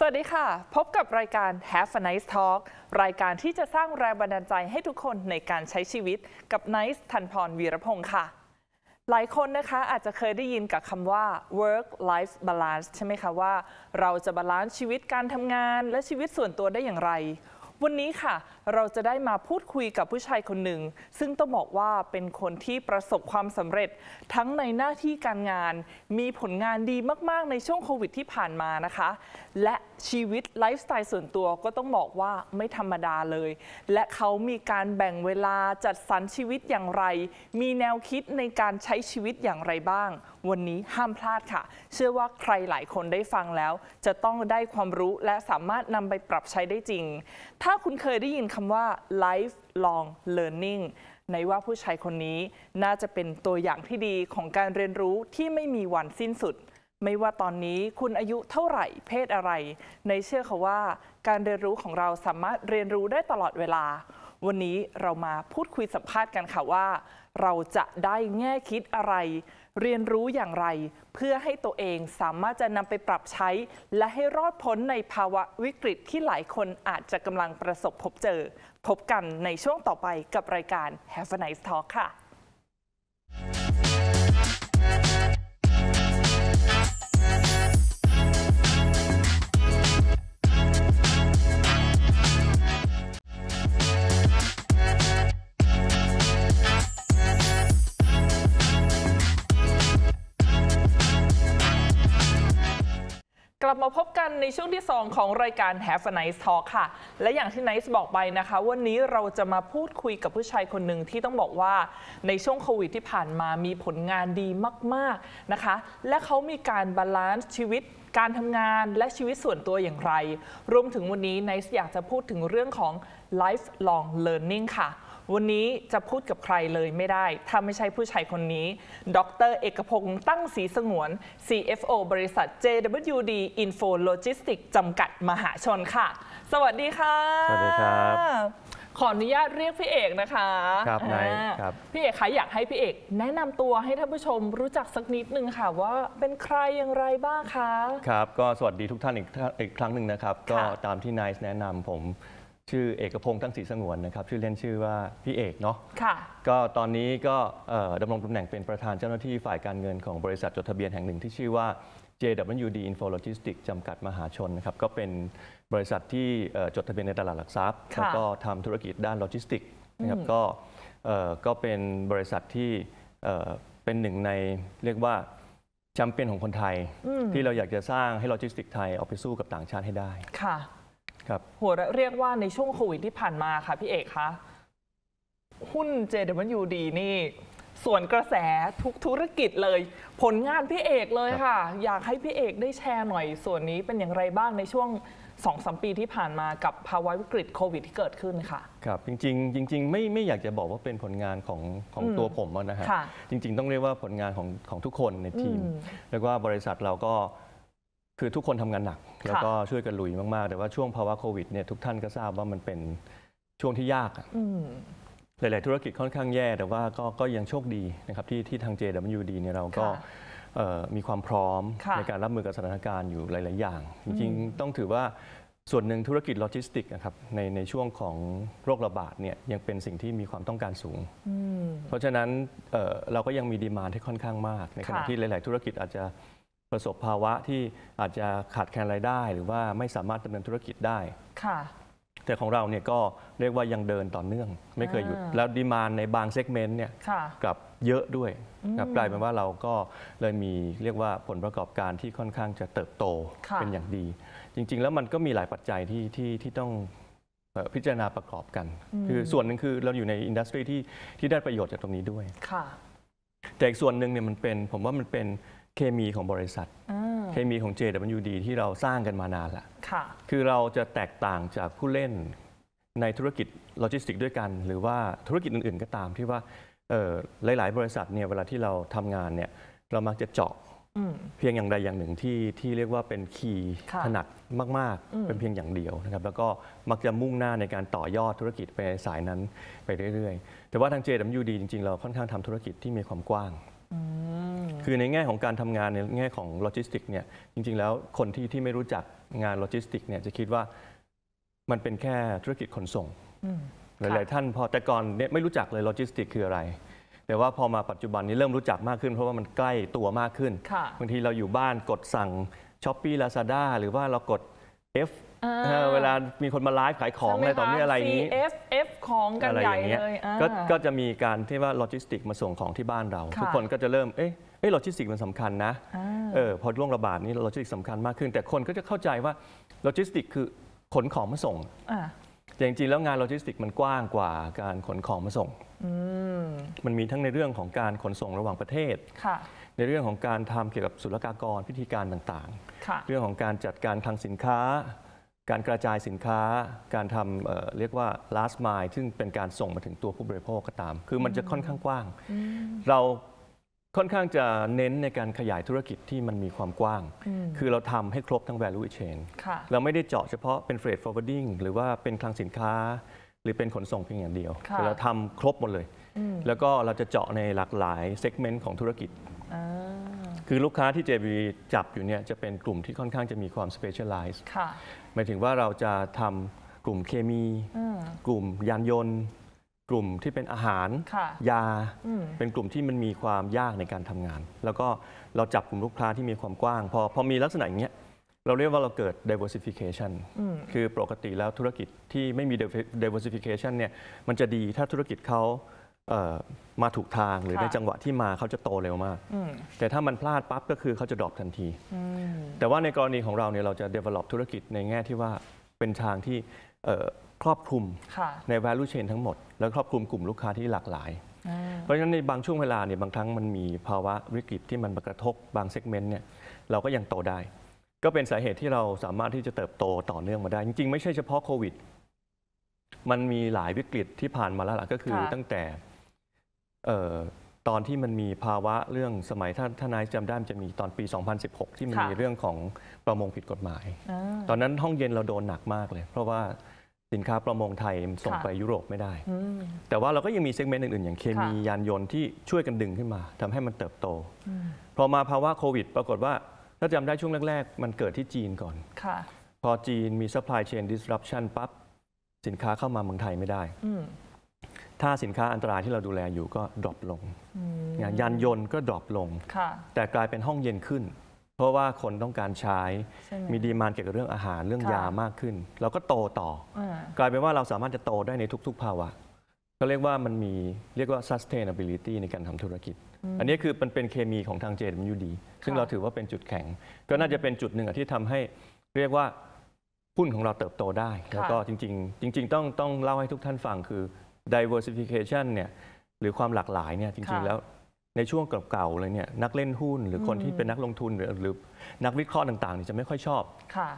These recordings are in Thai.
สวัสดีค่ะ พบกับรายการ Have a Nice Talk รายการที่จะสร้างแรงบันดาลใจให้ทุกคนในการใช้ชีวิตกับ Nice ทันพรวีรพงศ์ค่ะ หลายคนนะคะอาจจะเคยได้ยินกับคำว่า work life balance ใช่ไหมคะว่า เราจะบาลานซ์ชีวิตการทำงานและชีวิตส่วนตัวได้อย่างไรวันนี้ค่ะเราจะได้มาพูดคุยกับผู้ชายคนหนึ่ง ซึ่งต้องบอกว่าเป็นคนที่ประสบความสำเร็จทั้งในหน้าที่การงาน มีผลงานดีมากๆในช่วงโควิดที่ผ่านมานะคะ และชีวิต ไลฟ์สไตล์ส่วนตัวก็ต้องบอกว่าไม่ธรรมดาเลย และเขามีการแบ่งเวลาจัดสรรชีวิตอย่างไร มีแนวคิดในการใช้ชีวิตอย่างไรบ้างวันนี้ห้ามพลาดค่ะ เชื่อว่าใครหลายคนได้ฟังแล้ว จะต้องได้ความรู้และสามารถนำไปปรับใช้ได้จริง ถ้าคุณเคยได้ยินคำว่า life long learning ในว่าผู้ชายคนนี้น่าจะเป็นตัวอย่างที่ดีของการเรียนรู้ที่ไม่มีวันสิ้นสุด ไม่ว่าตอนนี้คุณอายุเท่าไหร่เพศอะไร ในเชื่อเขาว่า การเรียนรู้ของเราสามารถเรียนรู้ได้ตลอดเวลา วันนี้เรามาพูดคุยสัมภาษณ์กันค่ะว่า เราจะได้แง่คิดอะไรเรียนรู้อย่างไรเพื่อให้ตัวเองสามารถจะนำไปปรับใช้ และให้รอดพ้นในภาวะวิกฤตที่หลายคนอาจจะกำลังประสบพบเจอ พบกันในช่วงต่อไปกับรายการ Have a Nice Talk ค่ะลับมาพบกันในช่วงที่ 2 ของรายการ Have a Nice Talk ค่ะ และอย่างที่ไนซ์บอกไปนะคะ วันนี้เราจะมาพูดคุยกับผู้ชายคนหนึ่งที่ต้องบอกว่าในช่วงโควิดที่ผ่านมามีผลงานดีมาก ๆนะคะ และเขามีการบาลานซ์ชีวิตการทำงานและชีวิตส่วนตัวอย่างไร รวมถึงวันนี้ไนซ์อยากจะพูดถึงเรื่องของ lifelong learning ค่ะวันนี้จะพูดกับใครเลยไม่ได้ ถ้าไม่ใช่ผู้ชายคนนี้ ดร เอกพงศ์ตั้งสีสงวน CFO บริษัท JWD Info Logistics จำกัดมหาชนค่ะ สวัสดีค่ะ สวัสดีครับ ขออนุญาตเรียกพี่เอกนะคะ ครับนายครับพี่เอกคะอยากให้พี่เอกแนะนำตัวให้ท่านผู้ชมรู้จักสักนิดนึงค่ะ ว่าเป็นใครอย่างไรบ้างคะ ครับ ก็สวัสดีทุกท่านอีกอีกครั้งหนึ่งนะครับก็ตามที่นายแนะนำผมชื่อเอกพงษ์ทั้งศรีสงวนนะครับชื่อเล่นชื่อว่าพี่เอกเนาะค่ะก็ตอนนี้ก็ดำรงตำแหน่งเป็นประธานเจ้าหน้าที่ฝ่ายการเงินของบริษัทจดทะเบียนแห่งหนึ่งที่ชื่อว่า JWD Info Logistics จำกัดมหาชนนะครับก็เป็นบริษัทที่จดทะเบียนในตลาดหลักทรัพย์แล้วก็ทำธุรกิจด้านโลจิสติกส์นะครับก็ก็เป็นบริษัทที่เป็นหนึ่งในเรียกว่าแชมเปี้ยนของคนไทย ที่เราอยากจะสร้างให้โลจิสติกส์ไทยออกไปสู้กับต่างชาติให้ได้ค่ะครับหัวเรียกว่าในช่วงโควิดที่ผ่านมาค่ะพี่เอกคะหุ้น JWD นี่ส่วนกระแส ทุกธุรกิจเลย ผลงานพี่เอกเลยค่ะ อยากให้พี่เอกได้แชร์หน่อย ส่วนนี้เป็นอย่างไรบ้างในช่วงสองสมปีที่ผ่านมากับภาวะวิกฤตโควิด ที่เกิดขึ้นค่ะ ครับ จริงๆ จริง ๆ ไม่ไม่อยากจะบอกว่าเป็นผลงานของของตัวผมนะฮะจริง ๆ ต้องเรียกว่าผลงานของของทุกคนในทีมแล้วว่าบริษัทเราก็คือทุกคนทำงานหนักแล้วก็ช่วยกันลุยมาก ๆ แต่ว่าช่วงภาวะโควิดเนี่ยทุกท่านก็ทราบว่ามันเป็นช่วงที่ยากหลาย ๆ ธุรกิจค่อนข้างแย่ แต่ว่าก็ก็ยังโชคดีนะครับที่ที่ทาง JWD เนี่ยเราก็มีความพร้อม ในการรับมือกับสถานการณ์อยู่หลาย ๆ อย่าง จริง ๆ ต้องถือว่าส่วนหนึ่งธุรกิจโลจิสติกนะครับในในช่วงของโรคระบาดเนี่ยยังเป็นสิ่งที่มีความต้องการสูงเพราะฉะนั้นเเราก็ยังมีดีมานที่ค่อนข้างมากในขณะที่หลาย ๆธุรกิจอาจจะประสบภาวะที่อาจจะขาดแคลนรายได้หรือว่าไม่สามารถดำเนินธุรกิจได้ ค่ะ แต่ของเราเนี่ยก็เรียกว่ายังเดินต่อเนื่อง ไม่เคยหยุด แล้วดีมานในบางเซกเมนต์เนี่ย ค่ะ กลับเยอะด้วยกลายเป็นว่าเราก็เลยมีเรียกว่าผลประกอบการที่ค่อนข้างจะเติบโตเป็นอย่างดี จริง ๆ แล้วมันก็มีหลายปัจจัยที่ที่ที่ต้องพิจารณาประกอบกัน คือส่วนหนึ่งคือเราอยู่ในอินดัสทรีที่ที่ได้ประโยชน์จากตรงนี้ด้วย ค่ะ แต่อีกส่วนหนึ่งเนี่ยมันเป็นผมว่ามันเป็นเคมีของบริษัทเคมีของ JWD ที่เราสร้างกันมานานละค่ะคือเราจะแตกต่างจากผู้เล่นในธุรกิจโลจิสติก ด้วยกัน หรือว่าธุรกิจอื่นๆ ก็ตาม ที่ว่าหลายๆ บริษัทเนี่ยเวลาที่เราทำงานเนี่ยเรามักจะเจาะเพียงอย่างใดอย่างหนึ่งที่ที่เรียกว่าเป็นคีย์ถนัดมาก ๆ เป็นเพียงอย่างเดียวนะครับแล้วก็มักจะมุ่งหน้าในการต่อยอดธุรกิจไปสายนั้นไปเรื่อยๆแต่ว่าทาง JWD จริงๆเราค่อนข้างทำธุรกิจที่มีความกว้างคือในแง่ของการทำงานในแง่ของโลจิสติกเนี่ยจริงๆแล้วคนที่ที่ไม่รู้จักงานโลจิสติกเนี่ยจะคิดว่ามันเป็นแค่ธุรกิจขนส่งหลายๆ ท่านพอแต่ก่อนเนี่ยไม่รู้จักเลยโลจิสติก คืออะไร แต่ว่าพอมาปัจจุบันนี้เริ่มรู้จักมากขึ้นเพราะว่ามันใกล้ตัวมากขึ้น บางทีเราอยู่บ้านกดสั่งช้อปปี้ลาซาด้าหรือว่าเรากด F เวลามีคนมาไลฟ์ขายของอะไรต่อเนื่องอะไรนี้ CFF ของกันใหญ่เลยก็ก็จะมีการที่ว่าโลจิสติกมาส่งของที่บ้านเรา ทุกคนก็จะเริ่ม เอ๊ะเอโลจิสติกมันสำคัญนะ เออพอร่วงระบาดนี้ โลจิสติกสำคัญมากขึ้น แต่คนก็จะเข้าใจว่า โลจิสติกคือขนของมาส่งแต่จริงๆแล้วงานโลจิสติกมันกว้างกว่า การขนของมาส่ง มันมีทั้งในเรื่องของการขนส่งระหว่างประเทศ ในเรื่องของการทำเกี่ยวกับศุลกากรพิธีการต่างๆเรื่องของการจัดการทางสินค้าการกระจายสินค้าการทำเรียกว่า last mile ซึ่งเป็นการส่งมาถึงตัวผู้บริโภคก็ตาม คือมันจะค่อนข้างกว้าง เราค่อนข้างจะเน้นในการขยายธุรกิจที่มันมีความกว้าง คือเราทำให้ครบทั้ง value chain เราไม่ได้เจาะเฉพาะเป็น freight forwarding หรือว่าเป็นคลังสินค้าหรือเป็นขนส่งเพียงอย่างเดียว เราทำครบหมดเลย แล้วก็เราจะเจาะในหลากหลาย segment ของธุรกิจคือลูกค้าที่ JB จับอยู่เนี่ยจะเป็นกลุ่มที่ค่อนข้างจะมีความ specialize ค่ะหมายถึงว่าเราจะทำกลุ่มเคมีกลุ่มยานยนต์ กลุ่มที่เป็นอาหาร ยาเป็นกลุ่มที่มันมีความยากในการทำงาน แล้วก็เราจับกลุ่มลูกค้าที่มีความกว้าง พอพอมีลักษณะอย่างเงี้ยเราเรียกว่าเราเกิด diversification คือปกติแล้วธุรกิจที่ไม่มี diversification เนี่ยมันจะดีถ้าธุรกิจเขามาถูกทางหรือในจังหวะที่มาเขาจะโตเร็วมากแต่ถ้ามันพลาดปั๊บก็คือเขาจะดรอปทันที แต่ว่าในกรณีของเราเนี่ยเราจะ develop ธุรกิจในแง่ที่ว่าเป็นทางที่ครอบคลุมใน value chain ทั้งหมด แล้วครอบคลุมกลุ่มลูกค้าที่หลากหลาย เพราะฉะนั้นในบางช่วงเวลาเนี่ยบางครั้งมันมีภาวะวิกฤตที่มันกระทบ บางเซกเมนต์เนี่ย เราก็ยังโตได้ ก็เป็นสาเหตุที่เราสามารถที่จะเติบโตต่อเนื่องมาได้ จริงๆไม่ใช่เฉพาะโควิด มันมีหลายวิกฤตที่ผ่านมาแล้วล่ะก็คือตั้งแต่ตอนที่มันมีภาวะเรื่องสมัยท่านทนายจำได้มันจะมีตอนปี 2016 ที่มันมีเรื่องของประมงผิดกฎหมาย ตอนนั้นห้องเย็นเราโดนหนักมากเลย เพราะว่าสินค้าประมงไทยส่งไปยุโรปไม่ได้ แต่ว่าเราก็ยังมีเซกเมนต์อื่นๆอย่างเคมียานยนต์ที่ช่วยกันดึงขึ้นมา ทำให้มันเติบโตพอมาภาวะโควิด ปรากฏว่าถ้าจำได้ช่วงแรกๆมันเกิดที่จีนก่อนพอจีนมี supply chain disruption ปั๊บสินค้าเข้ามาเมืองไทยไม่ได้ถ้าสินค้าอันตรายที่เราดูแลอยู่ก็ดรอปลงงานยานยนต์ก็ดรอปลง แต่กลายเป็นห้องเย็นขึ้น เพราะว่าคนต้องการใช้มีดีมานเกี่ยวกับเรื่องอาหารเรื่องยามากขึ้นเราก็โตต่อ กลายเป็นว่าเราสามารถจะโตได้ในทุก ๆภาวะ ก็เรียกว่ามันมีเรียกว่า sustainability ในการทำธุรกิจ อันนี้คือมันเป็นเคมีของทางเจมย่ดี ซึ่งเราถือว่าเป็นจุดแข็งก็น่าจะเป็นจุดหนึ่งที่ทำให้เรียกว่าหุ้นของเราเติบโตได้แล้วก็จริงๆจริงๆต้องต้องเล่าให้ทุกท่านฟังคือ diversification เนี่ยหรือความหลากหลายเนี่ยจริงๆแล้วในช่วงเก่าๆเลยเนี่ยนักเล่นหุ้น หรือคนที่เป็นนักลงทุนหรือหรือ นักวิเคราะห์ต่างๆเนี่ยจะไม่ค่อยชอบค่ะ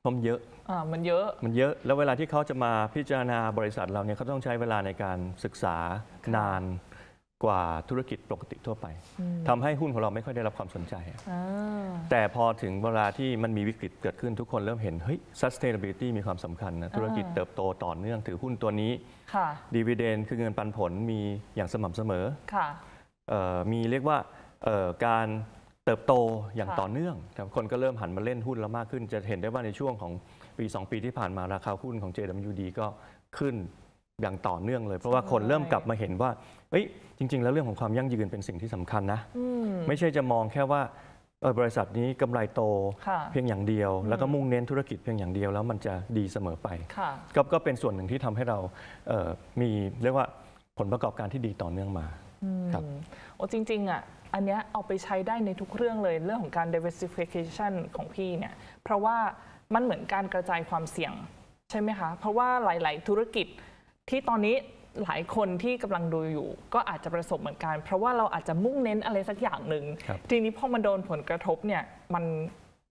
เพราะมันเยอะอ่ามันเยอะ มันเยอะ แล้วเวลาที่เขาจะมาพิจารณาบริษัทเราเนี่ยเขาต้องใช้เวลาในการศึกษานานกว่าธุรกิจปกติทั่วไป ทำให้หุ้นของเราไม่ค่อยได้รับความสนใจ แต่พอถึงเวลาที่มันมีวิกฤตเกิดขึ้นทุกคนเริ่มเห็นเฮ้ย sustainability มีความสำคัญนะธุรกิจเติบโตต่อเนื่องถือหุ้นตัวนี้ดีเวเดนคือเงินปันผลมีอย่างสม่ำเสมอ มีเรียกว่าการเติบโตอย่างต่อเนื่องคนก็เริ่มหันมาเล่นหุ้นแล้วมากขึ้น จะเห็นได้ว่าในช่วงของปี2ปี ที่ผ่านมาราคาหุ้นของ JWD ก็ขึ้นอย่างต่อเนื่องเลย เพราะว่าคนเริ่มกลับมาเห็นว่าเอ้ยจริง ๆ แล้วเรื่องของความยั่งยืนเป็นสิ่งที่สำคัญนะไม่ใช่จะมองแค่ว่าบริษัทนี้กำไรโตเพียงอย่างเดียว แล้วก็มุ่งเน้นธุรกิจเพียงอย่างเดียวแล้วมันจะดีเสมอไป ก็ก็เป็นส่วนหนึ่งที่ทำให้เรามีเรียกว่าผลประกอบการที่ดีต่อเนื่องมาครับโอ้จริง ๆอ่ะอันเนี้ยเอาไปใช้ได้ในทุกเรื่องเลยเรื่องของการ diversification ของพี่เนี่ยเพราะว่ามันเหมือนการกระจายความเสี่ยงใช่ไหมคะเพราะว่าหลายๆธุรกิจที่ตอนนี้หลายคนที่กำลังดูอยู่ก็อาจจะประสบเหมือนกัน เพราะว่าเราอาจจะมุ่งเน้นอะไรสักอย่างหนึ่ง ทีนี้พอมันโดนผลกระทบเนี่ยมัน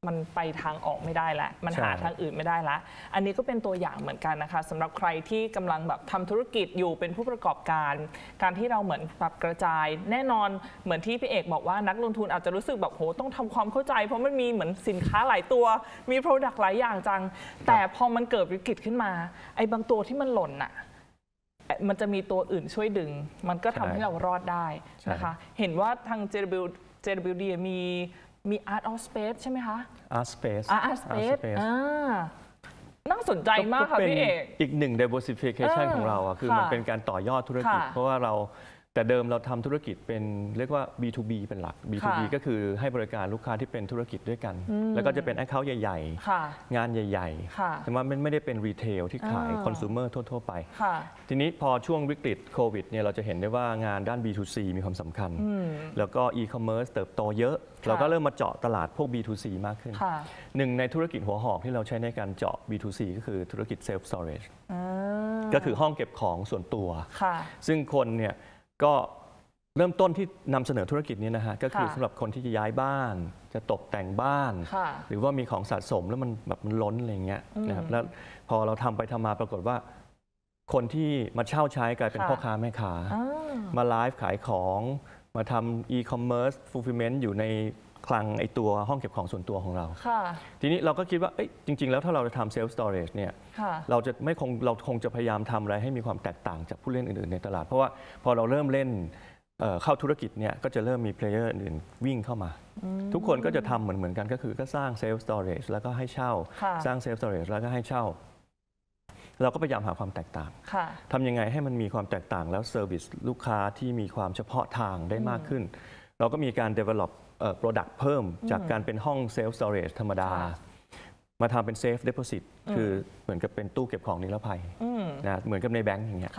มันไปทางออกไม่ได้ละมันหาทางอื่นไม่ได้ละ อันนี้ก็เป็นตัวอย่างเหมือนกันนะคะสำหรับใครที่กำลังแบบทำธุรกิจอยู่เป็นผู้ประกอบการ การที่เราเหมือนปรับกระจาย แน่นอนเหมือนที่พี่เอก บอกว่านักลงทุนอาจจะรู้สึกแบบโหต้องทำความเข้าใจ เพราะมันมีเหมือนสินค้าหลายตัวมีโปรดักต์หลายอย่างจัง แต่พอมันเกิดวิกฤตขึ้นมา ไอ้บางตัวที่มันหล่นอะมันจะมีตัวอื่นช่วยดึง มันก็ทำให้เรารอดได้นะคะเห็นว่าทาง JW JWD มีมี Art of Space ใช่ไหมคะ Art Space Art Space น่าสนใจมากค่ะพี่เอกอีกหนึ่ง diversification ของเราคือมันเป็นการต่อยอดธุรกิจเพราะว่าเราแต่เดิมเราทำธุรกิจเป็นเรียกว่า B2B เป็นหลัก B2B ก็คือให้บริการลูกค้าที่เป็นธุรกิจด้วยกัน แล้วก็จะเป็นแอคเคาท์ใหญ่ๆ งานใหญ่ๆแต่ว่าไม่ได้เป็นรีเทลที่ขายคอน sumer ทั่ว ๆ ไปทีนี้พอช่วงวิกฤตโควิดเนี่ยเราจะเห็นได้ว่างานด้าน B2C มีความสำคัญ แล้วก็อีคอมเมิร์ซเติบโตเยอะ เราก็เริ่มมาเจาะตลาดพวก B2C มากขึ้นหนึ่งในธุรกิจหัวหอกที่เราใช้ในการเจาะ B2C ก็คือธุรกิจเซลฟ์สโตรรจก็คือห้องเก็บของส่วนตัวซึ่งคนเนี่ยก็เริ่มต้นที่นำเสนอธุรกิจนี้นะฮะ ก็คือสำหรับคนที่จะย้ายบ้านจะตกแต่งบ้าน หรือว่ามีของสะสมแล้วมันแบบมันล้นอะไรเงี้ยนะครับแล้วพอเราทำไปทำมาปรากฏว่า คนที่มาเช่าใช้กลายเป็นพ่อค้าแม่ค้ามาไลฟ์ขายของ มาทำอีคอมเมิร์ซฟูลฟิเมนต์อยู่ในคลังไอตัวห้องเก็บของส่วนตัวของเรา ทีนี้เราก็คิดว่าจริง ๆ แล้วถ้าเราจะทำเซลฟ์สตอเรจเนี่ยเราจะไม่คงเราคงจะพยายามทำอะไรให้มีความแตกต่างจากผู้เล่นอื่นๆในตลาด เพราะว่าพอเราเริ่มเล่นเเข้าธุรกิจเนี่ยก็จะเริ่มมีเพลเยอร์อื่นวิ่งเข้ามา ทุกคนก็จะทำเหมือนเหมือนๆกันก็คือก็สร้างเซลฟ์สตอเรจแล้วก็ให้เช่าสร้างเซลฟ์สตอเรจแล้วก็ให้เช่า เราก็พยายามหาความแตกต่างทำยังไงให้มันมีความแตกต่างแล้วเซอร์วิสลูกค้าที่มีความเฉพาะทางได้มากขึ้น เราก็มีการ develop โปรดักต์เพิ่มจากการเป็นห้องเซลฟ์สโตรจธรรมดา มาทำเป็นเซฟเด p o s i t คือเหมือนกับเป็นตู้เก็บของนิรภัยนะเหมือนกับในแบงก์อย่างเงี้ย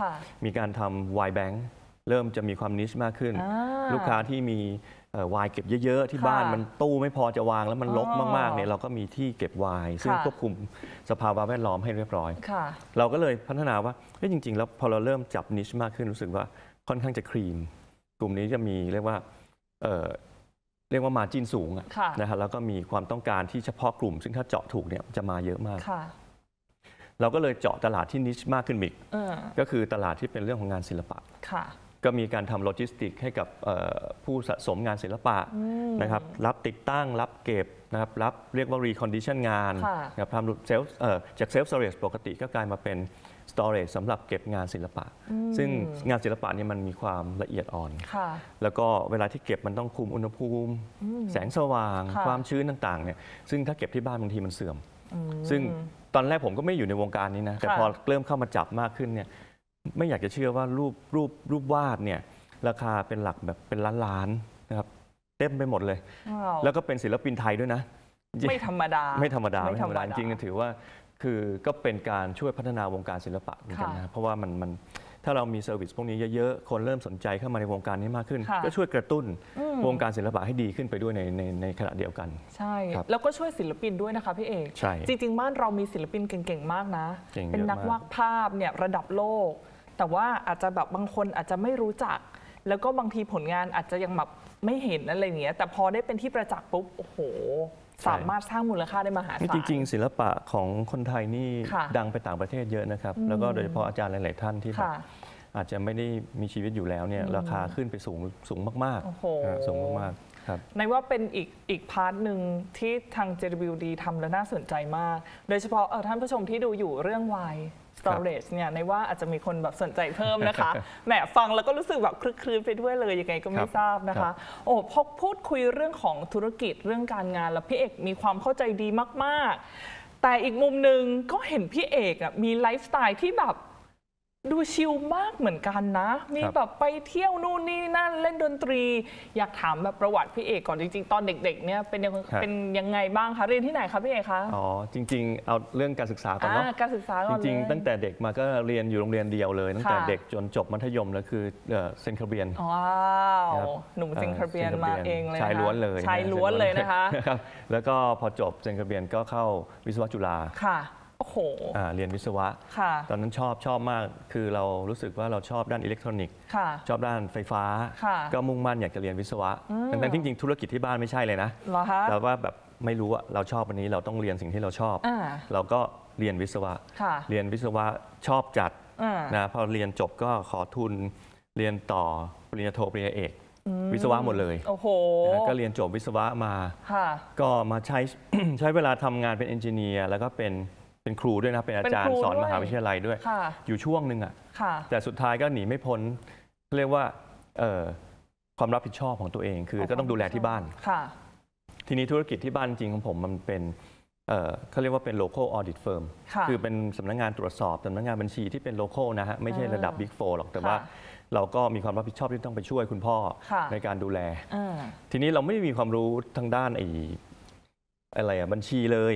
มีการทำวายแบงก์เริ่มจะมีความนิชมากขึ้น ลูกค้าที่มีวายเก็บเยอะๆ ที่บ้านมันตู้ไม่พอจะวางแล้วมันลกมากๆเนี่ยเราก็มีที่เก็บวายซึ่งควบคุมสภาวะแวดล้อมให้เรียบร้อยเราก็เลยพัฒนาว่าเฮ้ยจริง ๆ แล้วพอเราเริ่มจับนิชมากขึ้นรู้สึกว่าค่อนข้างจะครีมกลุ่มนี้จะมีเรียกว่าเรียกว่ามาจีนสูงะะนะับแล้วก็มีความต้องการที่เฉพาะกลุ่ม ซึ่งถ้าเจาะถูกเนี่ยจะมาเยอะมาก เราก็เลยเจาะตลาดที่นิชมากขึ้นอีกก็คือตลาดที่เป็นเรื่องของงานศิลปะก็มีการทำโลจิสติกให้กับผู้สะสมงานศิลปะนะครับรับติดตั้งรับเก็บนะครับรับเรียกว่ารีคอนดิชันงานนะครับทำเซลจากเซลฟ์เเอรสปกติก็กลายมาเป็น storage สำหรับเก็บงานศิลปะ ซึ่งงานศิลปะนี่มันมีความละเอียดอ่อน แล้วก็เวลาที่เก็บมันต้องคุมอุณหภูมิ แสงสว่าง ความชื้นต่างๆเนี่ยซึ่งถ้าเก็บที่บ้านบางทีมันเสื่อม ซึ่งตอนแรกผมก็ไม่อยู่ในวงการนี้นะแต่พอเริ่มเข้ามาจับมากขึ้นเนี่ยไม่อยากจะเชื่อว่ารูปรูปรูปวาดเนี่ยราคาเป็นหลักแบบเป็นล้านล้านนะครับเต็มไปหมดเลย แล้วก็เป็นศิลปินไทยด้วยนะ ไม่ธรรมดาไม่ธรรมดาไม่ธรรมดาจริงๆถือว่าคือก็เป็นการช่วยพัฒนาวงการศิลปะเหมือนกันนะเพราะว่ามันมันถ้าเรามีเซอร์วิสพวกนี้เยอะๆ คนเริ่มสนใจเข้ามาในวงการนี้มากขึ้น ก็ช่วยกระตุ้นวงการศิลปะให้ดีขึ้นไปด้วยในในในขณะเดียวกัน ใช่ แล้วก็ช่วยศิลปินด้วยนะคะ พี่เอกใช่จริงๆบ้านเรามีศิลปินเก่ง ๆ มากนะเป็นนักวาดภาพเนี่ยระดับโลก แต่ว่าอาจจะแบบบางคนอาจจะไม่รู้จัก แล้วก็บางทีผลงานอาจจะยังแบบไม่เห็นอะไรอย่างเงี้ยแต่พอได้เป็นที่ประจักษ์ปุ๊บโอ้โหสามารถสร้างมูลค่าได้มหาศาลจริงๆศิลปะของคนไทยนี่ดังไปต่างประเทศเยอะนะครับ แล้วก็โดยเฉพาะอาจารย์หลายๆท่านที่ อาจจะไม่ได้มีชีวิตอยู่แล้วเนี่ยราคาขึ้นไปสูงสูงมากๆสูงมากๆครับ ในว่าเป็นอีกอีกพาร์ทหนึ่งที่ทาง JWD ทำและน่าสนใจมาก โดยเฉพาะเออท่านผู้ชมที่ดูอยู่เรื่องวาย storage เนี่ยในว่าอาจจะมีคนแบบสนใจเพิ่มนะคะแหมฟังแล้วก็รู้สึกแบบคลึกคลืนไปด้วยเลยยังไงก็ไม่ทราบนะคะโอ้พอพูดคุยเรื่องของธุรกิจเรื่องการงานแล้วพี่เอกมีความเข้าใจดีมากๆ แต่อีกมุมหนึ่งก็เห็นพี่เอกมีไลฟ์สไตล์ที่แบบดูชิลมากเหมือนกันนะ มีแบบไปเที่ยวนู่นนี่นั่นเล่นดนตรีอยากถามแบบประวัติพี่เอกก่อนจริงๆตอนเด็กๆเนี่ยเป็นยังเป็นยังไงบ้างคะ เรียนที่ไหนคะพี่เอกคะอ๋อจริงๆเอาเรื่องการศึกษาก่อนเนาะการศึกษาจริงๆ ตั้งแต่เด็กมาก็เรียนอยู่โรงเรียนเดียวเลย ตั้งแต่เด็กจนจบมัธยมแล้วคือเซนคาเบียนว้าวหนุ่มเซนคาเบียนมาเองเลยชายล้วนเลยชายล้วนเลยนะคะแล้วก็พอจบเซนคาเบียนก็เข้าวิศวะจุฬาค่ะโอ้โหอ่าเรียนวิศวะค่ะตอนนั้นชอบชอบมาก คือเรารู้สึกว่าเราชอบด้านอิเล็กทรอนิกส์ค่ะชอบด้านไฟฟ้าค่ะก็มุ่งมั่นอยากจะเรียนวิศวะทั้งๆที่จริงๆ ธุรกิจที่บ้านไม่ใช่เลยนะเหรอคะแต่ว่าแบบไม่รู้อะเราชอบวันนี้เราต้องเรียนสิ่งที่เราชอบอเราก็เรียนวิศวะค่ะเรียนวิศวะชอบจัดนะพอเรียนจบก็ขอทุน เรียนต่อปริญญาโทปริญญาเอกวิศวะหมดเลยโอ้โหก็เรียนจบวิศวะมาค่ะก็มาใช้ใช้เวลาทำงานเป็นเอนจิเนียร์แล้วก็เป็นเป็นครูด้วยนะเป็นอาจารย์สอนมหาวิทยาลัยด้วย อยู่ช่วงหนึ่งอ่ะแต่สุดท้ายก็หนีไม่พ้นเรียกว่าความรับผิดชอบของตัวเองคือก็ต้องดูแลที่บ้าน ทีนี้ธุรกิจที่บ้านจริงของผมมันเป็นเขาเรียกว่าเป็น local audit firm คือเป็นสำนักงานตรวจสอบสำนักงานบัญชีที่เป็น local นะฮะไม่ใช่ระดับ big four หรอกแต่ว่าเราก็มีความรับผิดชอบที่ต้องไปช่วยคุณพ่อในการดูแลทีนี้เราไม่ได้มีความรู้ทางด้านไออะไรอ่ะบัญชีเลย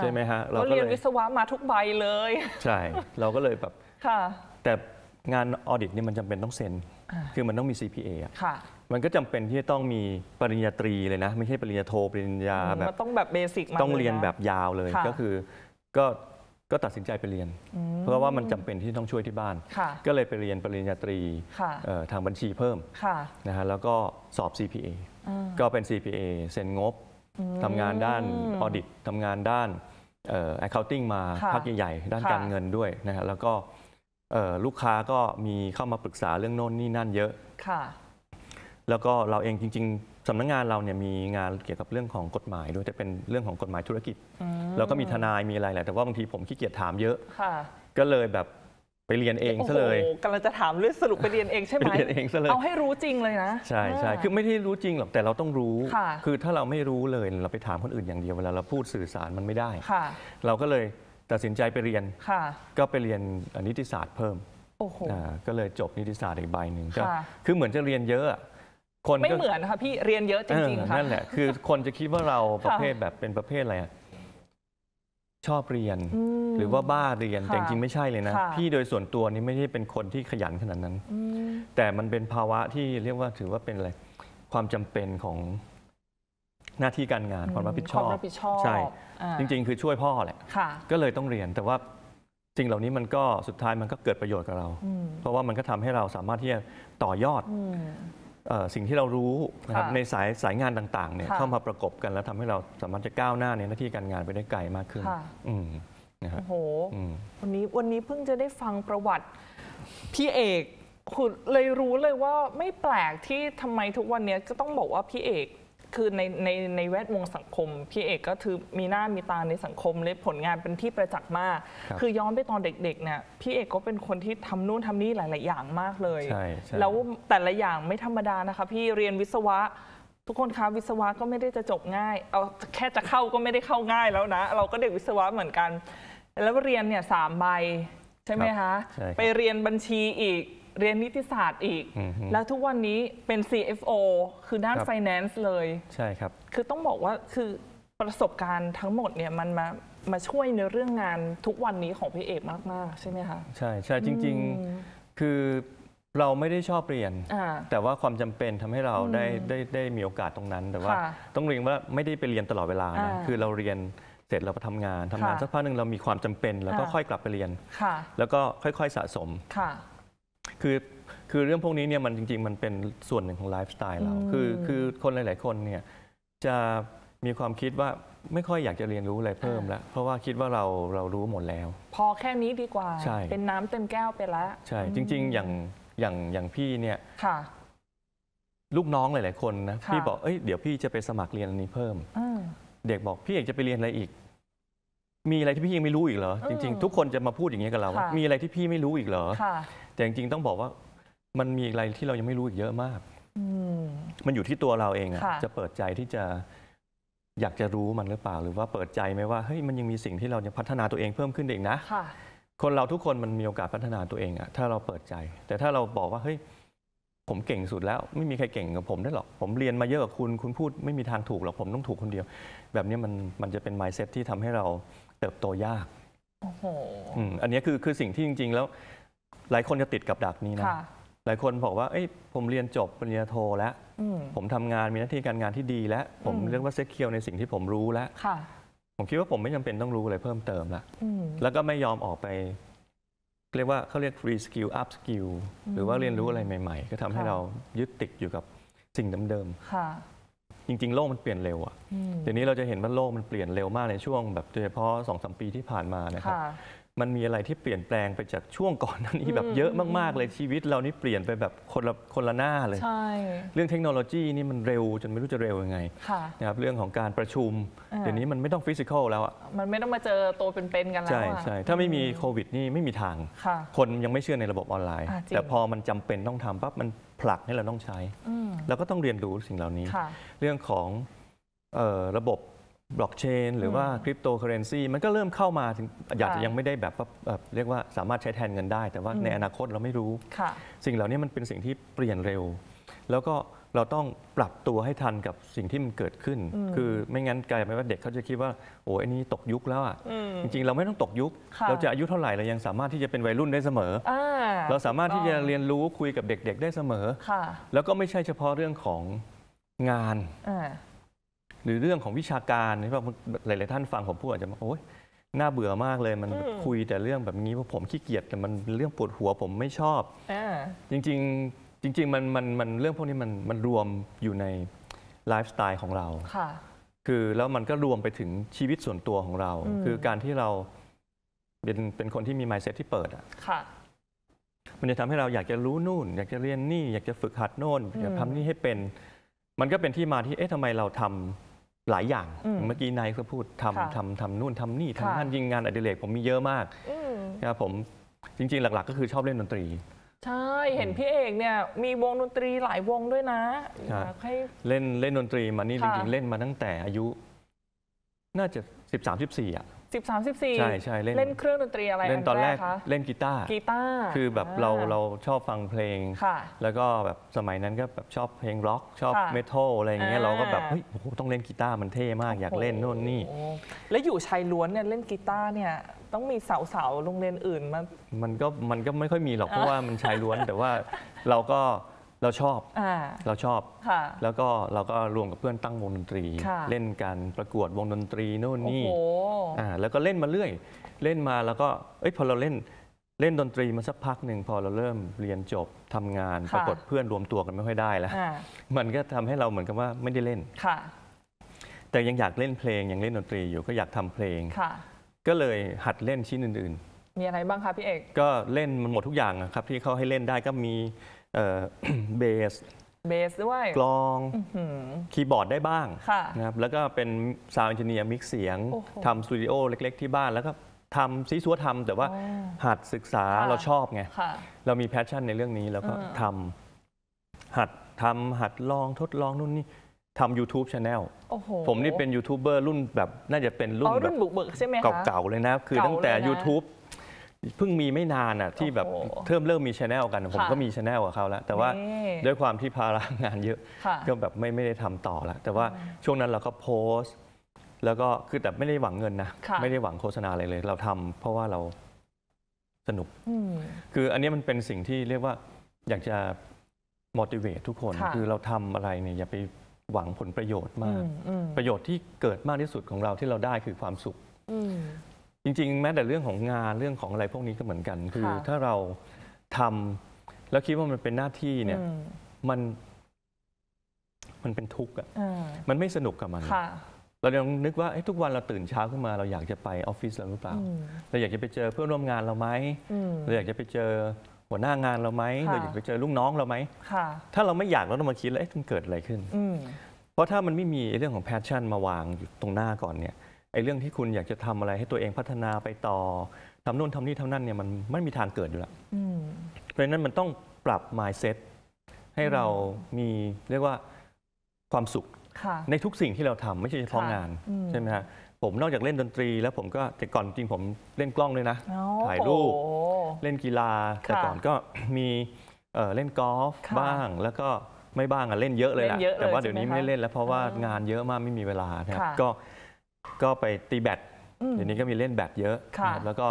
ใช่ไหมฮะเราก็เรียนวิศวะมาทุกใบเลย ใช่เราก็เลยแบบแต่งานออดิตนี่ยมันจำเป็นต้องเซ็นคือมันต้องมี CPA อ่ะมันก็จำเป็นที่จะต้องมีปริญญาตรีเลยนะไม่ใช่ปริญญาโทรปริญญาแบบต้องแบบเบสิกมาต้องเรียนแบบยาวเลยก็คือก็ก็ตัดสินใจไปเรียน เพราะว่ามันจำเป็นที่ต้องช่วยที่บ้าน ก็เลยไปเรียนปริญญาตรีทางบัญชีเพิ่มนะฮะแล้วก็สอบ CPA ก็เป็น CPA เซ็นงบทำงานด้านออดิต ทำงานด้าน a เคา u ์ติ้งมาพักใหญ่ ๆ ด้านการเงินด้วยนะครแล้วก็ลูกค้าก็มีเข้ามาปรึกษาเรื่องโน่นนี่นั่นเยอะค่ะแล้วก็เราเองจริงๆ สำนักงานเราเนี่ยมีงานเกี่ยวกับเรื่องของกฎหมายด้วย จะเป็นเรื่องของกฎหมายธุรกิจ แล้วก็มีทนายมีอะไรแหละ แต่ว่าบางทีผมขี้เกียจถามเยอะ ก็เลยแบบไปเรียนเองซะเลย โอ้โหกำลังจะถามเรื่องสรุปไปเรียนเองใช่ไหมไปเรียนเองซะเลย เอาให้รู้จริงเลยนะ ใช่ใช่คือไม่ได้รู้จริงหรอก แต่เราต้องรู้ คือถ้าเราไม่รู้เลย เราไปถามคนอื่นอย่างเดียว เวลาเราพูดสื่อสารมันไม่ได้ค่ะเราก็เลยตัดสินใจไปเรียนค่ะก็ไปเรียนนิติศาสตร์เพิ่ม โอ้โหก็เลยจบนิติศาสตร์อีกใบหนึ่งก็ คือเหมือนจะเรียนเยอะ คนไม่เหมือนค่ะพี่ เรียนเยอะจริงๆค่ะ นั่นแหละ คือคนจะคิดว่าเราประเภทแบบเป็นประเภทอะไรอะชอบเรียนหรือว่าบ้าเรียนแต่จริงไม่ใช่เลยนะพี่โดยส่วนตัวนี่ไม่ได้เป็นคนที่ขยันขนาดนั้น แต่มันเป็นภาวะที่เรียกว่าถือว่าเป็นอะไร ความจำเป็นของหน้าที่การงานความรับผิดชอบใช่จริงๆคือช่วยพ่อแหละก็เลยต้องเรียนแต่ว่าสิ่งเหล่านี้มันก็สุดท้ายมันก็เกิดประโยชน์กับเรา เพราะว่ามันก็ทำให้เราสามารถที่จะต่อยอดสิ่งที่เรารู้นะครับในสายสายงานต่างๆเนี่ยเข้ามาประกบกัน แล้วทำให้เราสามารถจะก้าวหน้าในหน้าที่การงานไปได้ไกลมากขึ้นนะฮะโอ้โหวันนี้วันนี้เพิ่งจะได้ฟังประวัติพี่เอกคุณเลยรู้เลยว่าไม่แปลกที่ทำไมทุกวันนี้ก็ต้องบอกว่าพี่เอกคือในในในแวดวงสังคมพี่เอกก็คือมีหน้ามีตาในสังคมเลยผลงานเป็นที่ประจักษ์มาก คือย้อนไปตอนเด็กๆเนี่ยพี่เอกก็เป็นคนที่ทำนู่นทำนี่หลาย ๆ อย่างมากเลย แล้วแต่ละอย่างไม่ธรรมดานะคะพี่เรียนวิศวะ ทุกคนคะวิศวะก็ไม่ได้จะจบง่ายเอาแค่จะเข้าก็ไม่ได้เข้าง่ายแล้วนะเราก็เด็กวิศวะเหมือนกัน แล้วเรียนเนี่ยสามใบใช่ไหมคะไปเรียนบัญชีอีกเรียนนิติศาสตร์อีก แล้วทุกวันนี้เป็น CFO คือด้าน Finance เลย ใช่ครับ คือต้องบอกว่าคือประสบการณ์ทั้งหมดเนี่ยมันมามาช่วยในเรื่องงานทุกวันนี้ของพี่เอกมากๆใช่ไหมคะใช่ใช่จริง ๆคือเราไม่ได้ชอบเรียน แต่ว่าความจำเป็นทำให้เราได้ได้ได้มีโอกาสตรงนั้น แต่ว่าต้องเรียนว่าไม่ได้ไปเรียนตลอดเวลานะคือเราเรียนเสร็จเราไปทำงานทำงานสักพักหนึ่งเรามีความจำเป็นแล้วก็ค่อยกลับไปเรียนแล้วก็ค่อย ๆสะสมคือคือเรื่องพวกนี้เนี่ยมันจริง ๆ มันเป็นส่วนหนึ่งของไลฟ์สไตล์เรา คือคือคนหลาย ๆ คนเนี่ย จะมีความคิดว่าไม่ค่อยอยากจะเรียนรู้อะไรเพิ่มแล้ว เพราะว่าคิดว่าเราเรารู้หมดแล้ว พอแค่นี้ดีกว่าใช่เป็นน้ำเต็มแก้วไปแล้วใช่จริง ๆ อย่างอย่างอย่างพี่เนี่ยค่ะ ลูกน้องหลายๆ คนนะะพี่บอกเอ้ยเดี๋ยวพี่จะไปสมัครเรียนอันนี้เพิ่มอเด็กบอกพี่อยากจะไปเรียนอะไรอีก มีอะไรที่พี่ยังไม่รู้อีกเหรอจริง ๆ ทุกคนจะมาพูดอย่างนี้ยกับเราว่า มีอะไรที่พี่ไม่รู้อีกเหรอค่ะแต่จริง ๆ ต้องบอกว่ามันมีอะไรที่เรายังไม่รู้อีกเยอะมากมันอยู่ที่ตัวเราเองอะจะเปิดใจที่จะอยากจะรู้มันหรือเปล่า หรือว่าเปิดใจไหมว่า เฮ้ยมันยังมีสิ่งที่เราจะพัฒนาตัวเองเพิ่มขึ้นเองนะ คนเราทุกคนมันมีโอกาสพัฒนาตัวเองอะถ้าเราเปิดใจ แต่ถ้าเราบอกว่าเฮ้ยผมเก่งสุดแล้ว ไม่มีใครเก่งกับผมได้หรอกผมเรียนมาเยอะกว่าคุณคุณพูดไม่มีทางถูกหรอกผมต้องถูกคนเดียว แบบนี้มันมันจะเป็นไมซ์เซ็ตที่ทำให้เราเติบโตยากโอ้โหอันนี้คือคือสิ่งที่จริง ๆแล้วหลายคนจะติดกับดักนี้นะ หลายคนบอกว่า เอ้ย ผมเรียนจบปริญญาโทแล้วผมทำงานมีหน้าที่การงานที่ดีแล้ว ผมเรียกว่าเซ็กเคียวในสิ่งที่ผมรู้แล้วผมคิดว่าผมไม่จำเป็นต้องรู้อะไรเพิ่มเติมละแล้วก็ไม่ยอมออกไป เรียกว่าเขาเรียก free skill up skill หรือว่าเรียนรู้อะไรใหม่ๆ ก็ทำให้เรายึดติดอยู่กับสิ่งเดิมๆจริงๆ โลกมันเปลี่ยนเร็วอ่ะเดี๋ยวนี้เราจะเห็นว่าโลกมันเปลี่ยนเร็วมากในช่วงแบบโดยเฉพาะสองสมปีที่ผ่านมานะครับมันมีอะไรที่เปลี่ยนแปลงไปจากช่วงก่อนนั้นนี้แบบเยอะมากๆเลยชีวิตเรานี่เปลี่ยนไปแบบคนละคนละหน้าเลยใช่เรื่องเทคโนโลยีนี่มันเร็วจนไม่รู้จะเร็วยังไงค่ะนะครับเรื่องของการประชุมเดี๋ยวนี้มันไม่ต้องฟิสิกอลแล้วอ่ะมันไม่ต้องมาเจอตัวเป็นๆกันแล้วใช่ใช่ถ้าไม่มีโควิดนี่ไม่มีทาง คนยังไม่เชื่อในระบบออนไลน์ แต่พอมันจำเป็นต้องทำปั๊บมันผลักให้เราต้องใช้แล้วก็ต้องเรียนรู้สิ่งเหล่านี้ เรื่องของระบบบล็อกเชนหรือว่าคริปโตเคอเรนซีมันก็เริ่มเข้ามาถึงอยากจะยังไม่ได้แบบ เรียกว่าสามารถใช้แทนเงินได้ แต่ว่าในอนาคตเราไม่รู้สิ่งเหล่านี้มันเป็นสิ่งที่เปลี่ยนเร็ว แล้วก็เราต้องปรับตัวให้ทันกับสิ่งที่มันเกิดขึ้น คือไม่งั้นกลายเป็นว่าเด็กเขาจะคิดว่าโอ้ไอ้นี้ตกยุคแล้วอ่ะจริงๆ เราไม่ต้องตกยุค เราจะอายุเท่าไหร่เรายังสามารถที่จะเป็นวัยรุ่นได้เสมอเราสามารถที่จะเรียนรู้คุยกับเด็ก ๆ ได้เสมอแล้วก็ไม่ใช่เฉพาะเรื่องของงานหรือเรื่องของวิชาการที่แบบหลายๆท่านฟังผมพูดอาจจะ โอ๊ยน่าเบื่อมากเลย มันคุยแต่เรื่องแบบนี้ว่าผมขี้เกียจแต่มันเรื่องปวดหัวผมไม่ชอบอจริงๆจริงๆมันมันมันเรื่องพวกนี้มันมันรวมอยู่ใน ไลฟ์สไตล์ของเราค่ะคือแล้วมันก็รวมไปถึงชีวิตส่วนตัวของเรา คือการที่เราเป็นเป็นคนที่มีมายเซ็ตที่เปิดอ่ะค่ะ มันจะทำให้เราอยากจะรู้นู่น อยากจะเรียนนี่ อยากจะฝึกหัดโน่นอยากทำนี่ให้เป็นมันก็เป็นที่มาที่เอ๊ะทำไมเราทำหลายอย่างเมื่อกี้นายก็พูดทำทำทำนู่นทำนี่ทำนั่นยิงงานอดิเรกผมมีเยอะมากนะครับผมจริงๆหลักๆก็คือชอบเล่นดนตรี ใช่เห็นพี่เอกเนี่ย มีวงดนตรีหลายวงด้วยนะให้เล่นเล่นดนตรีมานี่จริงๆเล่นมาตั้งแต่อายุน่าจะสสสิิบามบสี่อ่ะสสิบามสิบใช่ใช่เล่นเล่นเครื่องดนตรีอะไรเล่นตอนแรกคะเล่นกีตาร์กีตาร์คือแบบเราเราชอบฟังเพลงแล้วก็แบบสมัยนั้นก็แบบชอบเพลงร็อกชอบเมทัลอะไรเงี้ยเราก็แบบเฮ้ย โอ้โหต้องเล่นกีตาร์มันเท่มากอยากเล่นโน่นนี่แล้วอยู่ชายล้วนเนี่ยเล่นกีตาร์เนี่ย ต้องมีสาวสาโรงเรียนอื่นมามันก็มันก็ไม่ค่อยมีหรอกเพราะว่ามันชายล้วนแต่ว่าเราก็เราชอบอเราชอบ แล้วก็เราก็รวมกับเพื่อนตั้งวงดนตรี เล่นการประกวดวงดนตรีโน่นนี่โแล้วก็เล่นมาเรื่อย เล่นมาแล้วก็ เอ้ยพอเราเล่นเล่นดนตรีมาสักพักหนึ่งพอเราเริ่มเรียนจบทำงานปรากฏเพื่อนรวมตัวกันไม่ค่อยได้แล้วมันก็ทำให้เราเหมือนกับว่าไม่ได้เล่นค่ะแต่ยังอยากเล่นเพลงยังเล่นดนตรีอยู่ก็อยากทำเพลงค่ะ ก็เลยหัดเล่นชิ้นอื่น ๆ มีอะไรบ้างคะพี่เอก ก็เล่นมันหมดทุกอย่างครับที่เขาให้เล่นได้ก็มีเบส เบสด้วย กลอง คีย์บอร์ดได้บ้าง นะครับ แล้วก็เป็นซาวด์เอนจิเนียร์มิกเสียง ทำสตูดิโอเล็กๆที่บ้าน แล้วก็ทำซีซัวทำแต่ว่าหัดศึกษาเราชอบไง เรามีแพชชั่นในเรื่องนี้แล้วก็ทำหัดทำหัดลองทดลองนู่นนี่ทำ YouTube Channel ผมนี่เป็นยูทูบเบอร์รุ่นแบบ น่าจะเป็นรุ่นแบบเก่าๆเลยนะ คือตั้งแต่ YouTube เพิ่งมีไม่นานอ่ะที่แบบเริ่มเริ่มมีชแนลกันผมก็มีชแนลกับเขาแล้วแต่ว่าด้วยความที่ภาระงานเยอะก็แบบไม่ไม่ได้ทำต่อละแต่ว่าช่วงนั้นเราก็โพสต์ แล้วก็คือแต่ไม่ได้หวังเงินนะไม่ได้หวังโฆษณาอะไรเลยเราทำ เพราะว่าเราสนุกคืออันนี้มันเป็นสิ่งที่เรียกว่าอยากจะ motivate ทุกคนคือเราทำอะไรเนี่ยอย่าไปหวังผลประโยชน์มาก ประโยชน์ที่เกิดมากที่สุดของเราที่เราได้คือความสุขจริงๆแม้แต่เรื่องของงานเรื่องของอะไรพวกนี้ก็เหมือนกัน คือถ้าเราทำแล้วคิดว่ามันเป็นหน้าที่เนี่ย มันมันเป็นทุกข์อ่ะมันไม่สนุกกับมันเราลองนึกว่าทุกวันเราตื่นเช้าขึ้นมา เราอยากจะไปออฟฟิศเราหรือเปล่าเราอยากจะไปเจอเพื่อนร่วมงานเราไหมเราอยากจะไปเจอหัวหน้างานเราไหมเราอยากไปเจอลูกน้องเราไหมถ้าเราไม่อยากเราต้องมาคิดแล้วมันเกิดอะไรขึ้นเพราะถ้ามันไม่มีเรื่องของแพชชั่นมาวางอยู่ตรงหน้าก่อนเนี่ยไอ้เรื่องที่คุณอยากจะทำอะไรให้ตัวเองพัฒนาไปต่อทำโน่นทำนี่ทำนั่นเนี่ยมันไม่มีทางเกิดอยู่แล้วเพราะฉะนั้นมันต้องปรับ mindset ให้เรามีเรียกว่าความสุขในทุกสิ่งที่เราทำไม่ใช่เฉพาะงาน ใช่ไหมฮะผมนอกจากเล่นดนตรี แล้วผมก็แต่ก่อนจริงผมเล่นกล้องด้วยนะถ่ายรูปเล่นกีฬาแต่ก่อนก็มีเล่นกอล์ฟบ้าง แล้วก็ไม่บ้างอ่ะเล่นเยอะเลยแหละแต่ว่าเดี๋ยวนี้ไม่เล่นแล้วเพราะว่างานเยอะมากไม่มีเวลาครับก็ก็ไปตีแบดเดี๋ยวนี้ก็มีเล่นแบดเยอะะแล้วก็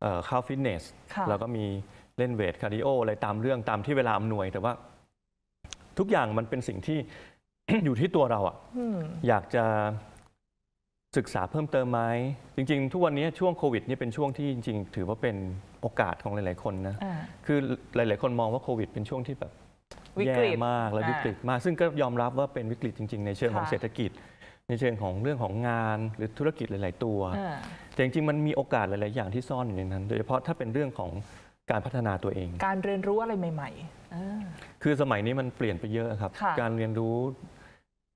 เข้าฟิตเนส แล้วก็มีเล่นเวทคาร์ดิโออะไรตามเรื่องตามที่เวลาอำนวยแต่ว่าทุกอย่างมันเป็นสิ่งที่อยู่ที่ตัวเราอ่ะอยากจะศึกษาเพิ่มเติมไหมจริง ๆ ทุกวันนี้ช่วงโควิด นี่เป็นช่วงที่จริงๆ ถือว่าเป็นโอกาสของหลายๆคนนะะคือหลายๆคนมองว่าโควิดเป็นช่วงที่แบบแย่มากและวิกฤตมากซึ่งก็ยอมรับว่าเป็นวิกฤตจริงๆในเชิงของเศรษฐกิจในเชิงของเรื่องของงานหรือธุรกิจหลาย ๆ ตัวแต่จริงๆ มันมีโอกาสหลายๆอย่างที่ซ่อนอยู่ในนั้น โดยเฉพาะถ้าเป็นเรื่องของการพัฒนาตัวเอง การเรียนรู้อะไรใหม่ๆคือสมัยนี้มันเปลี่ยนไปเยอะครับ การเรียนรู้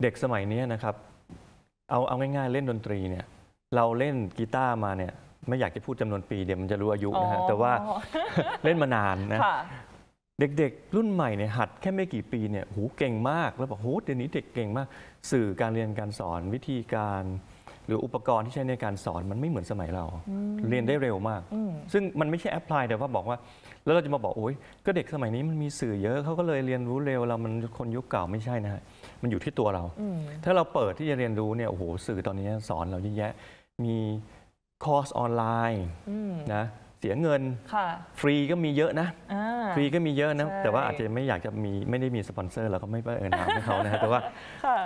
เด็กสมัยนี้นะครับ เอาเอาง่ายๆ เล่นดนตรีเนี่ย เราเล่นกีตาร์มาเนี่ยไม่อยากจะพูดจำนวนปีเดี๋ยวมันจะรู้อายุนะฮะแต่ว่าเล่นมานานนะเด็กๆรุ่นใหม่เนี่ยหัดแค่ไม่กี่ปีเนี่ยหูเก่งมาก แล้วบอกโหเดี๋ยวนี้เด็กเก่งมาก สื่อการเรียนการสอน วิธีการหรืออุปกรณ์ที่ใช้ในการสอนมันไม่เหมือนสมัยเรา เรียนได้เร็วมาก ซึ่งมันไม่ใช่แอพพลายแต่ว่าบอกว่า แล้วเราจะมาบอกโอ้ยก็เด็กสมัยนี้มันมีสื่อเยอะเขาก็เลยเรียนรู้เร็ว เรามันคนยุคเก่าไม่ใช่นะฮะมันอยู่ที่ตัวเรา ถ้าเราเปิดที่จะเรียนรู้เนี่ยโอ้โหสื่อตอนนี้สอนเราเยอะแยะ มีคอร์สออนไลน์นะเสียเงินฟรีก็มีเยอะนะฟรีก็มีเยอะนะแต่ว่าอาจจะไม่อยากจะมีไม่ได้มีสปอนเซอร์แล้วก็ไม่ไปเอ่ยนามให้เขานะแต่ว่า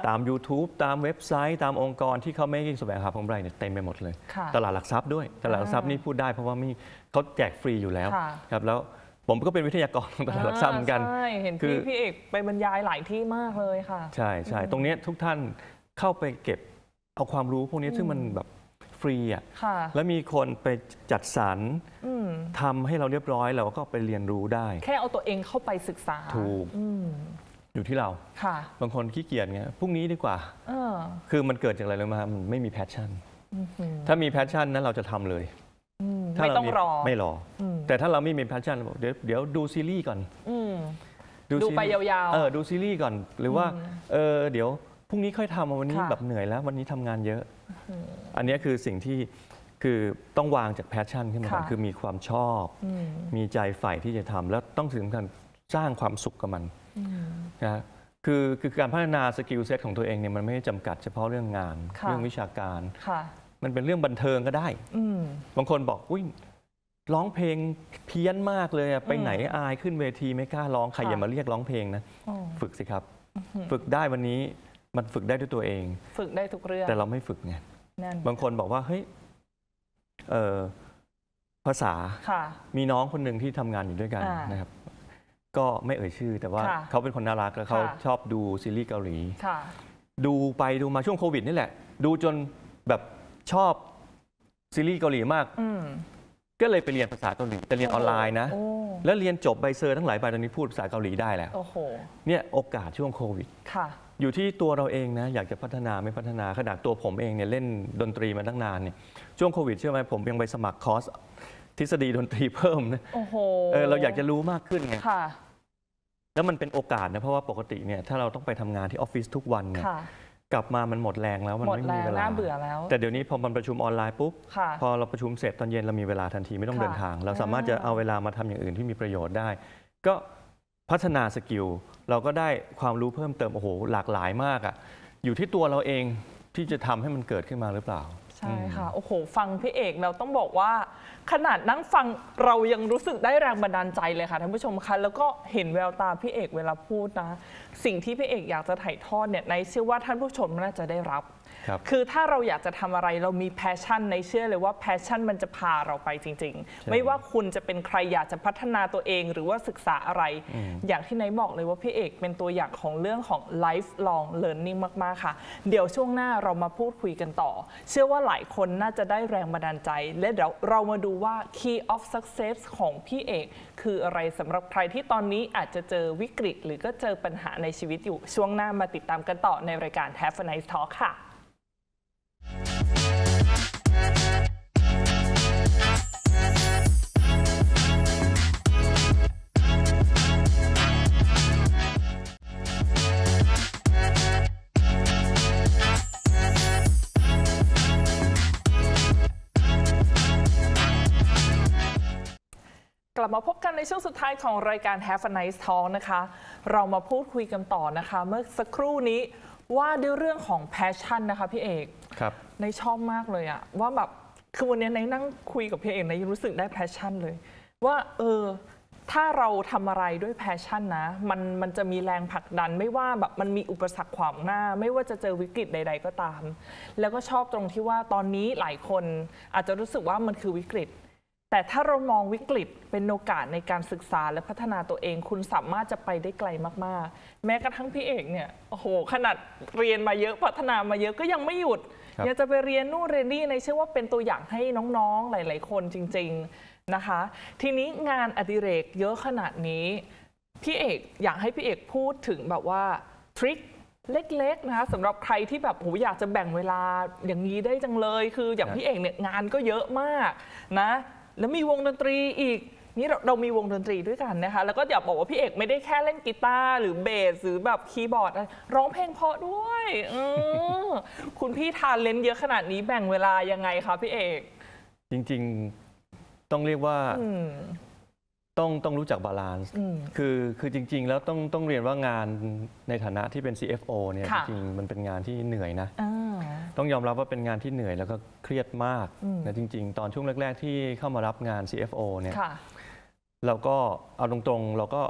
ตาม YouTube ตามเว็บไซต์ตามองค์กรที่เขาไม่ิแสวงหาผลกำไรเนี่ยเต็มไปหมดเลย ตลาดหลักทรัพย์ด้วยตลาดหลักทรัพย์นี่พูดได้เพราะว่ามีเขาแจกฟรีอยู่แล้วครับแล้วผมก็เป็นวิทยากรของตลาดหลักทรัพย์เหมือนกันใช่เห็นพี่พี่เอกไปบรรยายหลายที่มากเลยค่ะใช่ใช่ตรงนี้ทุกท่านเข้าไปเก็บเอาความรู้พวกนี้ซึ่งมันแบบฟรีอ่ะแล้วมีคนไปจัดสรรทำให้เราเรียบร้อยเราก็ไปเรียนรู้ได้ แค่เอาตัวเองเข้าไปศึกษาถูกอยู่ที่เราค่ะบางคนขี้เกียจไง พรุ่งนี้ดีกว่า คือมันเกิดจากอะไรเลยมามันไม่มีแพชชั่นถ้ามีแพชชั่นนั้นเราจะทำเลยไม่ต้องรอไม่รอแต่ถ้าเราไม่มีแพชชั่นเดี๋ยวเดี๋ยวดูซีรีส์ก่อนดูไปยาวๆเออดูซีรีส์ก่อนหรือว่าเออเดี๋ยวพรุ่งนี้ ค่อยทำวันนี้แบบเหนื่อยแล้ว วันนี้ทำงานเยอะ อันนี้คือสิ่งที่คือต้องวางจากแพชชั่นขึ้นมาคือมีความชอบ มีใจใฝ่ที่จะทำ แล้วต้องสำคัญสร้างความสุขกับมันนะคือคือการพัฒนาสกิลเซ็ตของตัวเองเนี่ยมันไม่ได้จำกัดเฉพาะเรื่องงานเรื่องวิชาการมันเป็นเรื่องบันเทิงก็ได้บางคนบอกอุ้ยร้องเพลงเพี้ยนมากเลยไปไหนอายขึ้นเวทีไม่กล้าร้องใครอย่ามาเรียกร้องเพลงนะฝึกสิครับฝึกได้วันนี้มันฝึกได้ด้วยตัวเอง ฝึกได้ทุกเรื่อง แต่เราไม่ฝึกไงบางคนบอกว่าเฮ้ยเออภาษามีน้องคนหนึ่งที่ทำงานอยู่ด้วยกันนะครับ ก็ไม่เอ่ยชื่อ แต่ว่าเขาเป็นคนน่ารักแล้วเขา ชอบดูซีรีส์เกาหลีดูไปดูมาช่วงโควิดนี่แหละ ดูจนแบบชอบซีรีส์เกาหลีมาก ก็เลยไปเรียนภาษาเกาหลีแต่เรียนออนไลน์นะ แล้วเรียนจบใบเซอร์ทั้งหลายใบตอนนี้พูดภาษาเกาหลีได้แล้ว เนี่ย โอกาสช่วงโควิดอยู่ที่ตัวเราเองนะ อยากจะพัฒนาไม่พัฒนาขนาดตัวผมเองเนี่ยเล่นดนตรีมาตั้งนานเนี่ยช่วงโควิดเชื่อไหมผมยังไปสมัครคอร์สทฤษฎีดนตรีเพิ่มนะโอ้โหเออเราอยากจะรู้มากขึ้นไงค่ะแล้วมันเป็นโอกาสนะเพราะว่าปกติเนี่ยถ้าเราต้องไปทำงานที่ออฟฟิศทุกวันเนี่ยกลับมามันหมดแรงแล้วมันไม่มีเวลาเบื่อแล้วแต่เดี๋ยวนี้พอมันประชุมออนไลน์ปุ๊บพอเราประชุมเสร็จตอนเย็นเรามีเวลาทันทีไม่ต้องเดินทาง เราสามารถจะเอาเวลามาทำอย่างอื่นที่มีประโยชน์ได้ ก็พัฒนาสกิลเราก็ได้ความรู้เพิ่มเติมโอ้โหหลากหลายมากอะ่ะอยู่ที่ตัวเราเองที่จะทำให้มันเกิดขึ้นมาหรือเปล่าใช่ค่ะโอ้โหฟังพี่เอกเราต้องบอกว่า ขนาดนั่งฟังเรายังรู้สึกได้แรงบันดาลใจเลยค่ะท่านผู้ชมคะแล้วก็เห็นแววตาพี่เอกเวลาพูดนะสิ่งที่พี่เอกอยากจะถ่ายทอดเนี่ยในเชื่อว่าท่านผู้ชมน่าจะได้รับคือถ้าเราอยากจะทำอะไรเรามีแพชชั่น ในเชื่อเลยว่าแพชชั่นมันจะพาเราไปจริงๆ ไม่ว่าคุณจะเป็นใครอยากจะพัฒนาตัวเองหรือว่าศึกษาอะไร อย่างที่นายบอกเลยว่าพี่เอกเป็นตัวอย่างของเรื่องของ life long learning มากๆ ค่ะ เดี๋ยวช่วงหน้าเรามาพูดคุยกันต่อ เชื่อว่าหลายคนน่าจะได้แรงบันดาลใจ และเดี๋ยวเรามาดูว่า key of success ของพี่เอก คืออะไรสำหรับใครที่ตอนนี้อาจจะเจอวิกฤต หรือก็เจอปัญหาในชีวิตอยู่ ช่วงหน้ามาติดตามกันต่อในรายการ Have a Nice Talk ค่ะกลับมาพบกันในช่วงสุดท้ายของรายการ Have a Nice Talk นะคะ เรามาพูดคุยกันต่อนะคะ เมื่อสักครู่นี้ว่าด้วยเรื่องของแพชชั่นนะคะพี่เอกครับในชอบมากเลยอะว่าแบบคือวันนี้ในนั่งคุยกับพี่เอกในรู้สึกได้แพชชั่นเลย ว่าเออถ้าเราทำอะไรด้วยแพชชั่นนะ มันมันจะมีแรงผลักดันไม่ว่าแบบมันมีอุปสรรคขวางหน้า ไม่ว่าจะเจอวิกฤตใด ๆ ก็ตาม แล้วก็ชอบตรงที่ว่าตอนนี้หลายคนอาจจะรู้สึกว่ามันคือวิกฤต แต่ถ้าเรามองวิกฤตเป็นโอกาสในการศึกษาและพัฒนาตัวเองคุณสามารถจะไปได้ไกลมากๆ แม้กระทั่งพี่เอกเนี่ยโอ้โห ขนาดเรียนมาเยอะพัฒนามาเยอะก็ยังไม่หยุดอยากจะไปเรียน นู่นเรียนนี่ในเชื่อว่าเป็นตัวอย่างให้น้อง ๆ หลาย ๆคนจริงๆนะคะทีนี้งานอดิเรกเยอะขนาดนี้ พี่เอกอยากให้พี่เอกพูดถึงแบบว่า ทริคเล็กๆนะคะสำหรับใครที่แบบโหอยากจะแบ่งเวลาอย่างนี้ได้จังเลย คืออย่างพี่เอกเนี่ยงานก็เยอะมากนะแล้วมีวงดนตรีอีกนี่เราเรามีวงดนตรีด้วยกันนะคะ แล้วก็อย่าบอกว่าพี่เอกไม่ได้แค่เล่นกีตาร์หรือเบสหรือแบบคีย์บอร์ดอะไรร้องเพลงเพาะด้วยอคุณพี่ทานเล่นเยอะขนาดนี้แบ่งเวลายังไงคะพี่เอก จริงๆต้องเรียกว่าต้องต้องรู้จักบาลานซ์คือคือจริง ๆ แล้วต้องต้องเรียนว่างานในฐานะที่เป็น CFO เนี่ยจริงๆมันเป็นงานที่เหนื่อยนะต้องยอมรับว่าเป็นงานที่เหนื่อยแล้วก็เครียดมากนะจริง ๆ ตอนช่วงแรก ๆ ที่เข้ามารับงาน CFO เนี่ยเราก็เอาตรงๆเราก็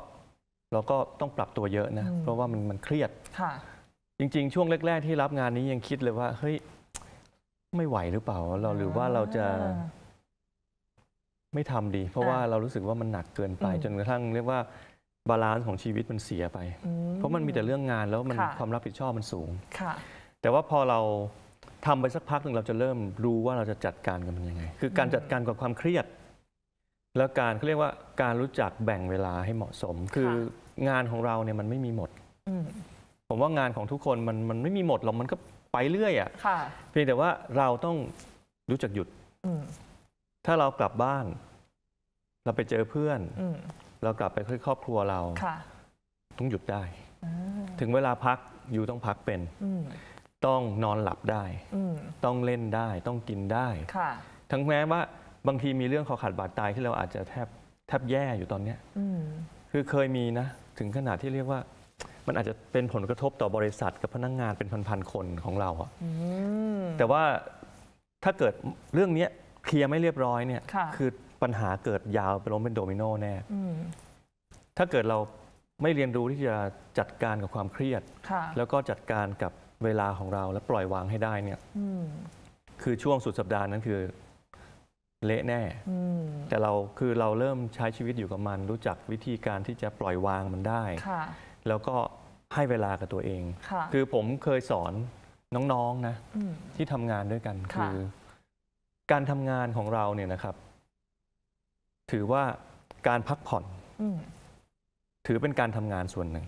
เราก็ต้องปรับตัวเยอะนะ เพราะว่ามันมันเครียดค่ะจริง ๆ ช่วงแรกๆ ที่รับงานนี้ยังคิดเลยว่าเฮ้ยไม่ไหวหรือเปล่าเราหรือว่าเราจะไม่ทำดี เพราะว่าเรารู้สึกว่ามันหนักเกินไป จนกระทั่งเรียกว่าบาลานซ์ของชีวิตมันเสียไป เพราะมันมีแต่เรื่องงานแล้วมันความรับผิดชอบมันสูงค่ะแต่ว่าพอเราทำไปสักพักหนึ่งเราจะเริ่มรู้ว่าเราจะจัดการกับมันยังไง คือการจัดการกับความเครียดแล้วการเขาเรียกว่าการรู้จักแบ่งเวลาให้เหมาะสม คืองานของเราเนี่ยมันไม่มีหมด ผมว่างานของทุกคนมันมันไม่มีหมดหรอกมันก็ไปเรื่อยอะ่ะ เพียงแต่ว่าเราต้องรู้จักหยุด ถ้าเรากลับบ้าน เราไปเจอเพื่อนเรากลับไปคุ่ครอบครัวเราต้องหยุดได้ ถึงเวลาพัก อยู่ต้องพักเป็น ต้องนอนหลับได้ ต้องเล่นได้ ต้องกินได้ทั้งแม้ว่าบางทีมีเรื่องคอขาดบาดตายที่เราอาจจะแทบแทบแย่อยู่ตอนเนี้ยคือเคยมีนะ ถึงขนาดที่เรียกว่า มันอาจจะเป็นผลกระทบต่อบริษัทกับพนักงงานเป็นพันๆคนของเราอะแต่ว่าถ้าเกิดเรื่องนี้เคลียร์ไม่เรียบร้อยเนี่ย คือปัญหาเกิดยาวไปล้มเป็นโดมิโนแน่ถ้าเกิดเราไม่เรียนรู้ที่จะจัดการกับความเครียดแล้วก็จัดการกับเวลาของเราและปล่อยวางให้ได้เนี่ยคือช่วงสุดสัปดาห์นั้นคือเละแน่แต่เราคือเราเริ่มใช้ชีวิตอยู่กับมัน รู้จักวิธีการที่จะปล่อยวางมันได้แล้วก็ให้เวลากับตัวเองคือผมเคยสอนน้องๆนะที่ทำงานด้วยกัน คือ การทำงานของเราเนี่ยนะครับ ถือว่าการพักผ่อนถือเป็นการทำงานส่วนหนึ่ง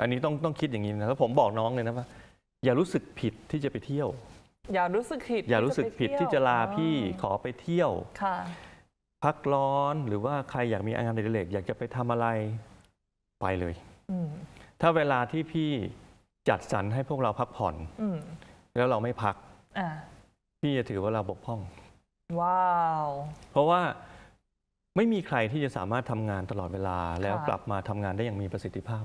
อันนี้ต้องต้องคิดอย่างนี้นะแล้วผมบอกน้องเลยนะว่า อย่ารู้สึกผิดที่จะไปเที่ยวอย่ารู้สึกผิดอย่ารู้สึกผิดที่จะลาพี่ขอไปเที่ยวพักร้อนหรือว่าใครอยากมีงานในเล็กอยากจะไปทำอะไรไปเลยถ้าเวลาที่พี่จัดสรรให้พวกเราพักผ่อนแล้วเราไม่พักพี่จะถือว่าเราบกพร่อง ว้าวเพราะว่าไม่มีใครที่จะสามารถทำงานตลอดเวลาแล้วกลับมาทำงานได้อย่างมีประสิทธิภาพ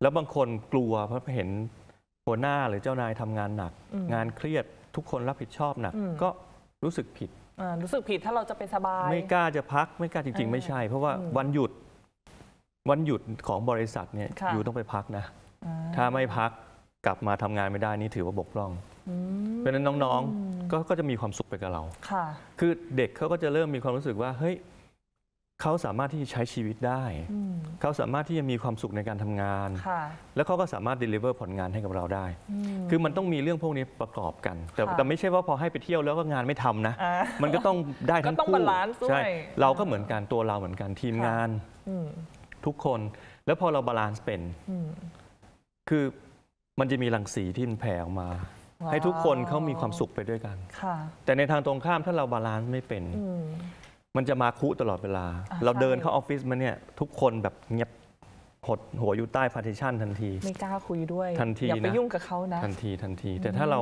แล้วบางคนกลัวเพราะเห็นัวหน้าหรือเจ้านายทำงานหนัก งานเครียดทุกคนรับผิดชอบหนักก็รู้สึกผิดรู้สึกผิดถ้าเราจะเป็นสบายไม่กล้าจะพักไม่กล้าจริง ๆ ไม่ใช่ เพราะว่าวันหยุด วันหยุดของบริษัทเนี่ยอยู่ต้องไปพักนะ ถ้าไม่พักกลับมาทำงานไม่ได้นี่ถือว่าบกพร่องเพราะนั้นน้องๆก็จะมีความสุขไปกับเราคือเด็กเขาก็จะเริ่มมีความรู้สึกว่าเฮ้ยเขาสามารถที่จะใช้ชีวิตได้ เขาสามารถที่จะมีความสุขในการทำงานแล้วเขาก็สามารถ deliver ผลงานให้กับเราได้คือมันต้องมีเรื่องพวกนี้ประกอบกันแต่แต่ไม่ใช่ว่าพอให้ไปเที่ยวแล้วก็งานไม่ทำนะ มันก็ต้องได้ทั้งคู่ใช่เราก็เหมือนกันตัวเราเหมือนกันทีมงานทุกคน แล้วพอเราบาลานซ์เป็นคือมันจะมีรังสีที่มันแผ่ออกมา ให้ทุกคนเขามีความสุขไปด้วยกันแต่ในทางตรงข้ามถ้าเราบาลานซ์ไม่เป็นมันจะมาคุ ตลอดเวลา เราเดินเข้าออฟฟิศมาเนี่ยทุกคนแบบเงียบหดหัวอยู่ใต้พาร์ติชันทันทีไม่กล้าคุยด้วยทันทีอย่าไปยุ่งกับเขานะทันทีทันที แต่ถ้าเรา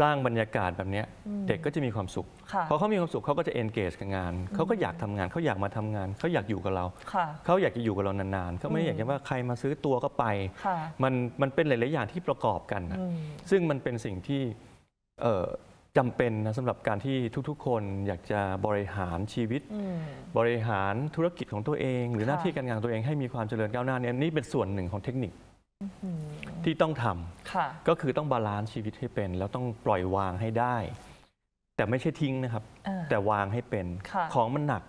สร้างบรรยากาศแบบนี้เด็กก็จะมีความสุขพอเขามีความสุขเขาก็จะเอนเกจกับงานเขาก็อยากทำงานเขาอยากมาทำงานเขาอยากอยู่กับเราเขาอยากจะอยู่กับเรานานๆเขาไม่อยากจะว่าใครมาซื้อตัวก็ไปมันมันเป็นหลายๆอย่างที่ประกอบกันซึ่งมันเป็นสิ่งที่จำเป็นนะสำหรับการที่ทุกๆคนอยากจะบริหารชีวิตบริหารธุรกิจของตัวเอง หรือหน้าที่การงานตัวเองให้มีความเจริญก้าวหน้าเนี่ยนี่เป็นส่วนหนึ่งของเทคนิคที่ต้องทำก็คือต้องบาลานซ์ชีวิตให้เป็น แล้วต้องปล่อยวางให้ได้ แต่ไม่ใช่ทิ้งนะครับ แต่วางให้เป็น ของมันหนัก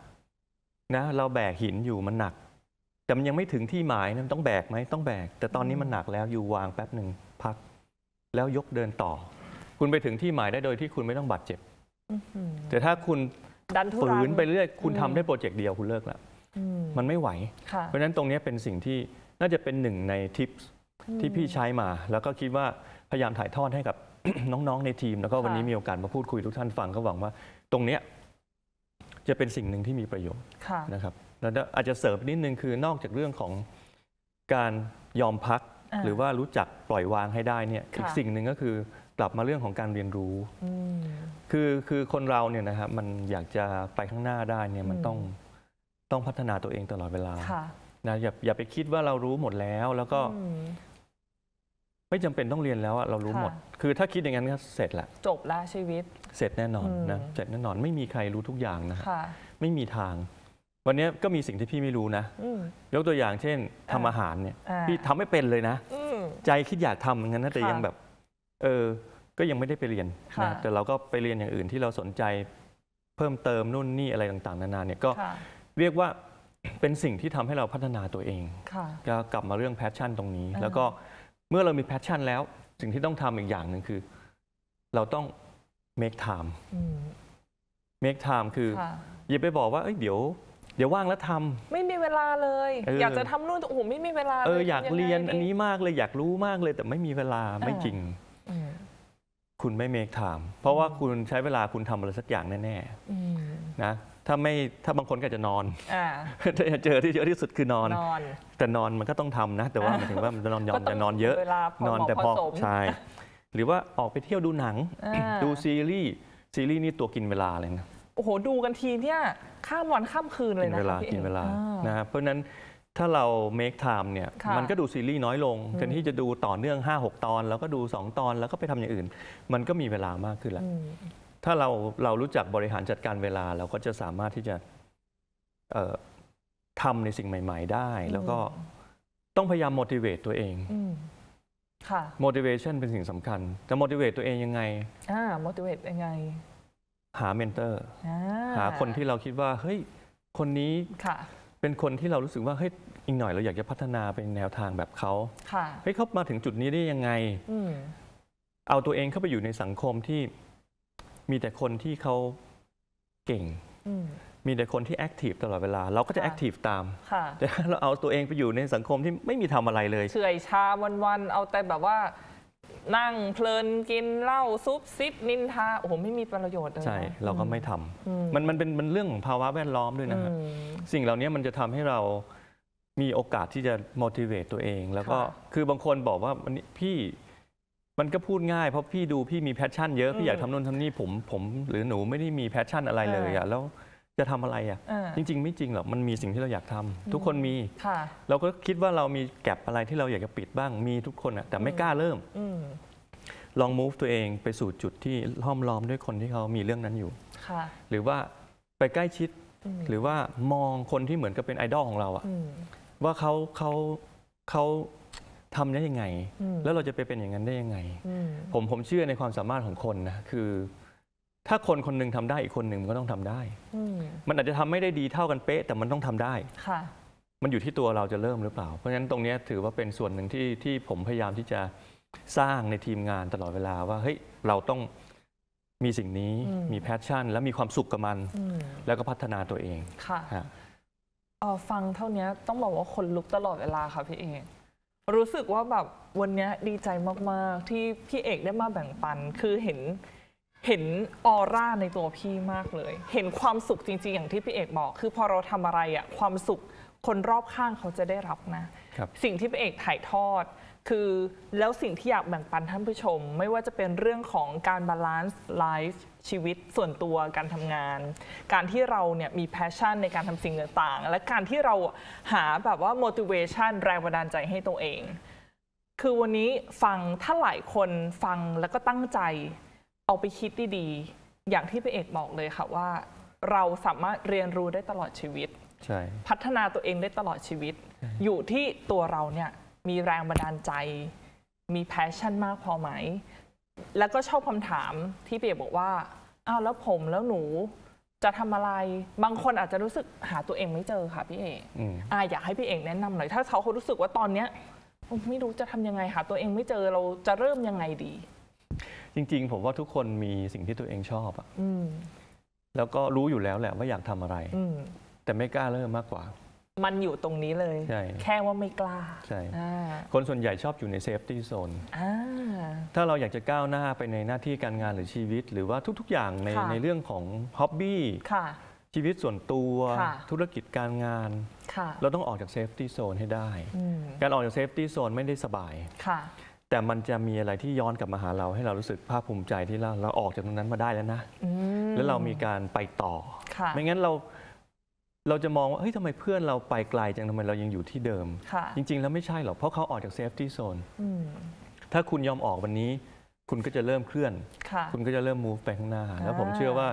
นะ เราแบกหินอยู่มันหนักแต่มันยังไม่ถึงที่หมายนะต้องแบกไหมต้องแบกแต่ตอนนี้มันหนักแล้วอยู่วางแป๊บหนึ่งพัก แล้วยกเดินต่อคุณไปถึงที่หมายได้โดยที่คุณไม่ต้องบาดเจ็บ แต่ถ้าคุณฝืนไปเรื่อยคุณทำได้โปรเจกต์เดียวคุณเลิกละมันไม่ไหว เพราะฉะนั้นตรงนี้เป็นสิ่งที่น่าจะเป็นหนึ่งในทิปที่พี่ใช้มาแล้วก็คิดว่าพยายามถ่ายทอดให้กับน้องๆในทีม แล้วก็วันนี้มีโอกาสมาพูดคุยทุกท่านฟังก็หวังว่า ตรงเนี้จะเป็นสิ่งหนึ่งที่มีประโยชน์นะครับแล้วอาจจะเสริมนิดนึงคือนอกจากเรื่องของการยอมพักหรือว่ารู้จักปล่อยวางให้ได้เนี่ยอีกสิ่งหนึ่งก็คือกลับมาเรื่องของการเรียนรู้ คือคือคนเราเนี่ยนะครับมันอยากจะไปข้างหน้าได้เนี่ย มันต้องต้องพัฒนาตัวเองตลอดเวลาะนะอย่าอย่าไปคิดว่าเรารู้หมดแล้ว แล้วก็ไม่จำเป็นต้องเรียนแล้วอะเรารู้หมด คือ ถ้าคิดอย่างนั้นก็เสร็จละ จบละชีวิต เสร็จแน่นอนนะ เสร็จแน่นอน ไม่มีใครรู้ทุกอย่างนะ ไม่มีทาง วันนี้ก็มีสิ่งที่พี่ไม่รู้นะยกตัวอย่างเช่น ทำอาหารเนี่ย พี่ทำไม่เป็นเลยนะใจคิดอยากทำงั้นนะแต่ยังแบบเออก็ยังไม่ได้ไปเรียนนะ แต่เราก็ไปเรียนอย่างอื่นที่เราสนใจเพิ่มเติมนู่นนี่อะไรต่างๆนานาเนี่ยก็เรียกว่าเป็นสิ่งที่ทำให้เราพัฒนาตัวเองก็กลับมาเรื่องแพชชั่นตรงนี้แล้วก็เมื่อเรามีแพชชั่นแล้วสิ่งที่ต้องทำอีกอย่างหนึ่งคือ เราต้อง make time make time คืออย่าไปบอกว่า เอ้ยเดี๋ยว เดี๋ยวว่างแล้วทำ ไม่มีเวลาเลยเอออยากจะทำนู่นโอ้โหไม่มีเวลาเลยเอออยากเรียนอันนี้มากเลยอยากรู้มากเลยแต่ไม่มีเวลาไม่จริงคุณไม่เมคไทม์เพราะว่าคุณใช้เวลาคุณทำอะไรสักอย่างแน่ๆนะถ้าไม่ถ้าบางคนก็จะนอนถ้าเจอที่เยอะที่สุดคือนอน แต่นอนมันก็ต้องทำนะ แต่ว่าหมายถึงว่ามันจะนอนยอมจะนอนเยอะนอนแต่พอใช่หรือว่าออกไปเที่ยวดูหนังดูซีรีส์ ซีรีส์นี่ตัวกินเวลาเลยนะ โอ้โหดูกันทีเนี่ย ข้ามวันข้ามคืนเลยนะกินเวลากินเวลานะเพราะนั้นถ้าเรา make time เนี่ย มันก็ดูซีรีส์น้อยลงแทนที่จะดูต่อเนื่อง 5-6 ตอน แล้วก็ดู 2 ตอนแล้วก็ไปทำอย่างอื่น มันก็มีเวลามากขึ้นแล้วถ้าเราเรารู้จักบริหารจัดการเวลาเราก็จะสามารถที่จะทำในสิ่งใหม่ ๆ ได้ แล้วก็ต้องพยายาม motivate ตัวเอง motivation เป็นสิ่งสำคัญ จะ motivate ตัวเองยังไงอ่า motivate ยังไงหาเมนเตอร์หาคนที่เราคิดว่าเฮ้ยคนนี้เป็นคนที่เรารู้สึกว่าเฮ้ยอีกหน่อยเราอยากจะพัฒนาเป็นแนวทางแบบเขาค่ะเฮ้ยเขามาถึงจุดนี้ได้ยังไงอเอาตัวเองเข้าไปอยู่ในสังคมที่มีแต่คนที่เขาเก่งมมีแต่คนที่แอคทีฟตลอดเวลาเราก็จะแอคทีฟตามแต่เราเอาตัวเองไปอยู่ในสังคมที่ไม่มีทำอะไรเลย เฉื่อยชาวันๆเอาแต่แบบว่านั่งเพลินกินเหล้าซุปซิบนินทาโอ้โห ไม่มีประโยชน์เลย ใช่ เราก็ไม่ทำมันมันเป็นมันเรื่องของภาวะแวดล้อมด้วยนะับ สิ่งเหล่านี้มันจะทำให้เรามีโอกาสที่จะ motivate ตัวเอง แล้วก็คือบางคนบอกว่าวันนี้พี่มันก็พูดง่ายเพราะพี่ดูพี่มีแพชชั่นเยอะ พี่อยากทำนู่นทำนี่ผมผมหรือหนูไม่ได้มีแพชชั่นอะไรเลยอะแล้วจะทำอะไรอ่ะ จริงๆไม่จริงหรอกมันมีสิ่งที่เราอยากทำ ทุกคนมีเราก็คิดว่าเรามีแก็บอะไรที่เราอยากจะปิดบ้าง มีทุกคนอ่ะแต่ไม่กล้าเริ่มลอง move ตัวเองไปสู่จุดที่ห้อมล้อมด้วยคนที่เขามีเรื่องนั้นอยู่หรือว่าไปใกล้ชิด หรือว่ามองคนที่เหมือนกับเป็นไอดอลของเราอ่ะว่าเขาเขาเขาทำได้ยังไง แล้วเราจะไปเป็นอย่างนั้นได้ยังไง ผมผมเชื่อในความสามารถของคนนะคือถ้าคน คนหนึ่งทำได้อีกคนหนึ่งมันก็ต้องทำได้ มันอาจจะทำไม่ได้ดีเท่ากันเป๊ะแต่มันต้องทำได้ ค่ะ มันอยู่ที่ตัวเราจะเริ่มหรือเปล่า เพราะฉะนั้น ตรงนี้ถือว่าเป็นส่วนหนึ่งที่ที่ผมพยายามที่จะสร้างในทีมงานตลอดเวลา ว่าเฮ้ยเราต้องมีสิ่งนี้มีแพชชั่น และมีความสุขกับมันแล้วก็พัฒนาตัวเองค่ะฟังเท่านี้ต้องบอกว่าคนลุกตลอดเวลาค่ะพี่เอก รู้สึกว่าแบบวันนี้ดีใจมาก ๆ ที่พี่เอกได้มาแบ่งปันคือเห็นเห็นออร่าในตัวพี่มากเลย เห็นความสุขจริงๆอย่างที่พี่เอกบอก คือพอเราทำอะไรอะความสุขคนรอบข้างเขาจะได้รับนะบสิ่งที่พี่เอกถ่ายทอด คือแล้วสิ่งที่อยากแบ่งปันท่านผู้ชม ไม่ว่าจะเป็นเรื่องของการบาลานซ์ไลฟ์ชีวิตส่วนตัวการทำงาน การที่เราเนี่ยมีแพชชั่นในการทำสิ่งต่างๆ และการที่เราหาแบบว่า motivation แรงบันดาลใจให้ตัวเอง คือวันนี้ฟังถ้าหลายคนฟังแล้วก็ตั้งใจเอาไปคิดดีๆ อย่างที่พี่เอกบอกเลยค่ะว่า เราสามารถเรียนรู้ได้ตลอดชีวิต พัฒนาตัวเองได้ตลอดชีวิต อยู่ที่ตัวเราเนี่ยมีแรงบันดาลใจ มีแพชชั่นมากพอไหม แล้วก็ชอบคำถามที่พี่เอกบอกว่า อ้าวแล้วผมแล้วหนูจะทำอะไร บางคนอาจจะรู้สึกหาตัวเองไม่เจอค่ะพี่เอก อ่าอยากให้พี่เอกแนะนำหน่อยถ้าเขาเขารู้สึกว่าตอนเนี้ยไม่รู้จะทำยังไงหาตัวเองไม่เจอเราจะเริ่มยังไงดีจริงๆผมว่าทุกคนมีสิ่งที่ตัวเองชอบอะแล้วก็รู้อยู่แล้วแหละว่าอยากทำอะไรอแต่ไม่กล้าเริ่มมากกว่า มันอยู่ตรงนี้เลยใช่แค่ว่าไม่กล้าใช่คนส่วนใหญ่ชอบอยู่ในเซฟตี้โซนถ้าเราอยากจะก้าวหน้าไปในหน้าที่การงานหรือชีวิต หรือว่าทุกๆอย่างในในเรื่องของฮ็อบบี้ชีวิตส่วนตัวธุรกิจการงานเราต้องออกจากเซฟตี้โซนให้ได้การออกจากเซฟตี้โซนไม่ได้สบายค่ะแต่มันจะมีอะไรที่ย้อนกลับมาหาเรา ให้เรารู้สึกภาคภูมิใจที่เราเราออกจากตรงนั้นมาได้แล้วนะแล้วเรามีการไปต่อไม่งั้นเราเราจะมองว่าเฮ้ยทำไมเพื่อนเราไปไกลจังทำไมเรายังอยู่ที่เดิมจริงๆแล้วไม่ใช่หรอกเพราะเขาออกจากเซฟตี้โซนถ้าคุณยอมออกวันนี้ คุณก็จะเริ่มเคลื่อน คุณก็จะเริ่ม move ไปข้างหน้าแล้วผมเชื่อว่า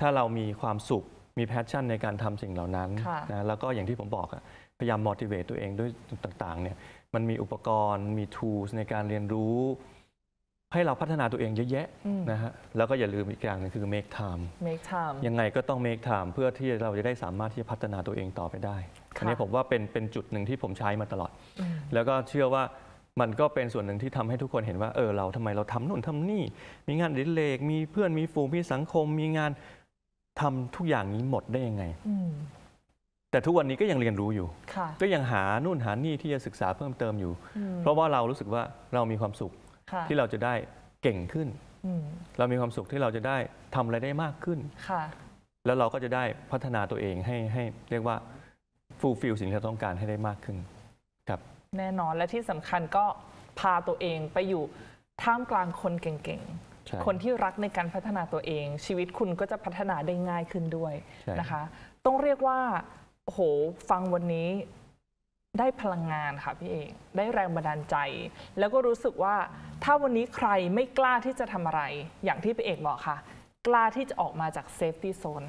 ถ้าเรามีความสุขมีแพชชั่นในการทำสิ่งเหล่านั้นนะแล้วก็อย่างที่ผมบอกอะพยายาม motivate ตัวเองด้วยต่างๆเนี่ยมันมีอุปกรณ์มี tools ในการเรียนรู้ ให้เราพัฒนาตัวเองเยอะแยะนะฮะแล้วก็อย่าลืมอีกอย่างหนึงคือ make time make time ยังไงก็ต้อง make time เพื่อที่เราจะได้สามารถที่จะพัฒนาตัวเองต่อไปได้อันนี้ผมว่าเป็นเป็นจุดหนึ่งที่ผมใช้มาตลอด แล้วก็เชื่อว่ามันก็เป็นส่วนหนึ่งที่ทำให้ทุกคนเห็นว่าเออเราทำไมเราทำนู่นทำนี่ มีงานดิเลกมีเพื่อนมีฝูงมีสังคม มีงานทำทุกอย่างนี้หมดได้ยังไงแต่ทุกวันนี้ก็ยังเรียนรู้อยู่ ก็ยังหานู่นหานี่ที่จะศึกษาเพิ่มเติมอยู่ เพราะว่าเรารู้สึกว่าเรามีความสุขที่เราจะได้เก่งขึ้น เรามีความสุขที่เราจะได้ทำอะไรได้มากขึ้น แล้วเราก็จะได้พัฒนาตัวเองให้ให้เรียกว่าฟูลฟิลสิ่งที่เราต้องการให้ได้มากขึ้นครับแน่นอน และที่สำคัญก็พาตัวเองไปอยู่ท่ามกลางคนเก่งๆ คนที่รักในการพัฒนาตัวเอง ชีวิตคุณก็จะพัฒนาได้ง่ายขึ้นด้วยนะคะ ต้องเรียกว่าโหฟังวันนี้ได้พลังงานค่ะ พี่เอกได้แรงบันดาลใจ แล้วก็รู้สึกว่าถ้าวันนี้ใครไม่กล้าที่จะทำอะไร อย่างที่พี่เอกบอกค่ะ กล้าที่จะออกมาจากเซฟตี้โซน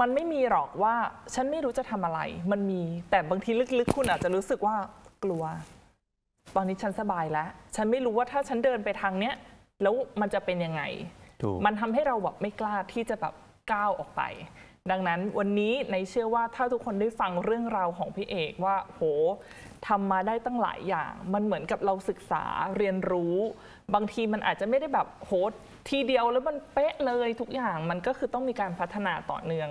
มันไม่มีหรอกว่าฉันไม่รู้จะทำอะไร มันมีแต่บางทีลึกๆ คุณอาจจะรู้สึกว่ากลัว ตอนนี้ฉันสบายแล้ว ฉันไม่รู้ว่าถ้าฉันเดินไปทางเนี้ยแล้วมันจะเป็นยังไง มันทำให้เราแบบไม่กล้าที่จะแบบก้าวออกไปดังนั้นวันนี้ในเชื่อว่าถ้าทุกคนได้ฟังเรื่องราวของพี่เอกว่าโหทำมาได้ตั้งหลายอย่าง มันเหมือนกับเราศึกษาเรียนรู้ บางทีมันอาจจะไม่ได้แบบโหทีเดียวแล้วมันเป๊ะเลยทุกอย่างมันก็คือต้องมีการพัฒนาต่อเนื่อง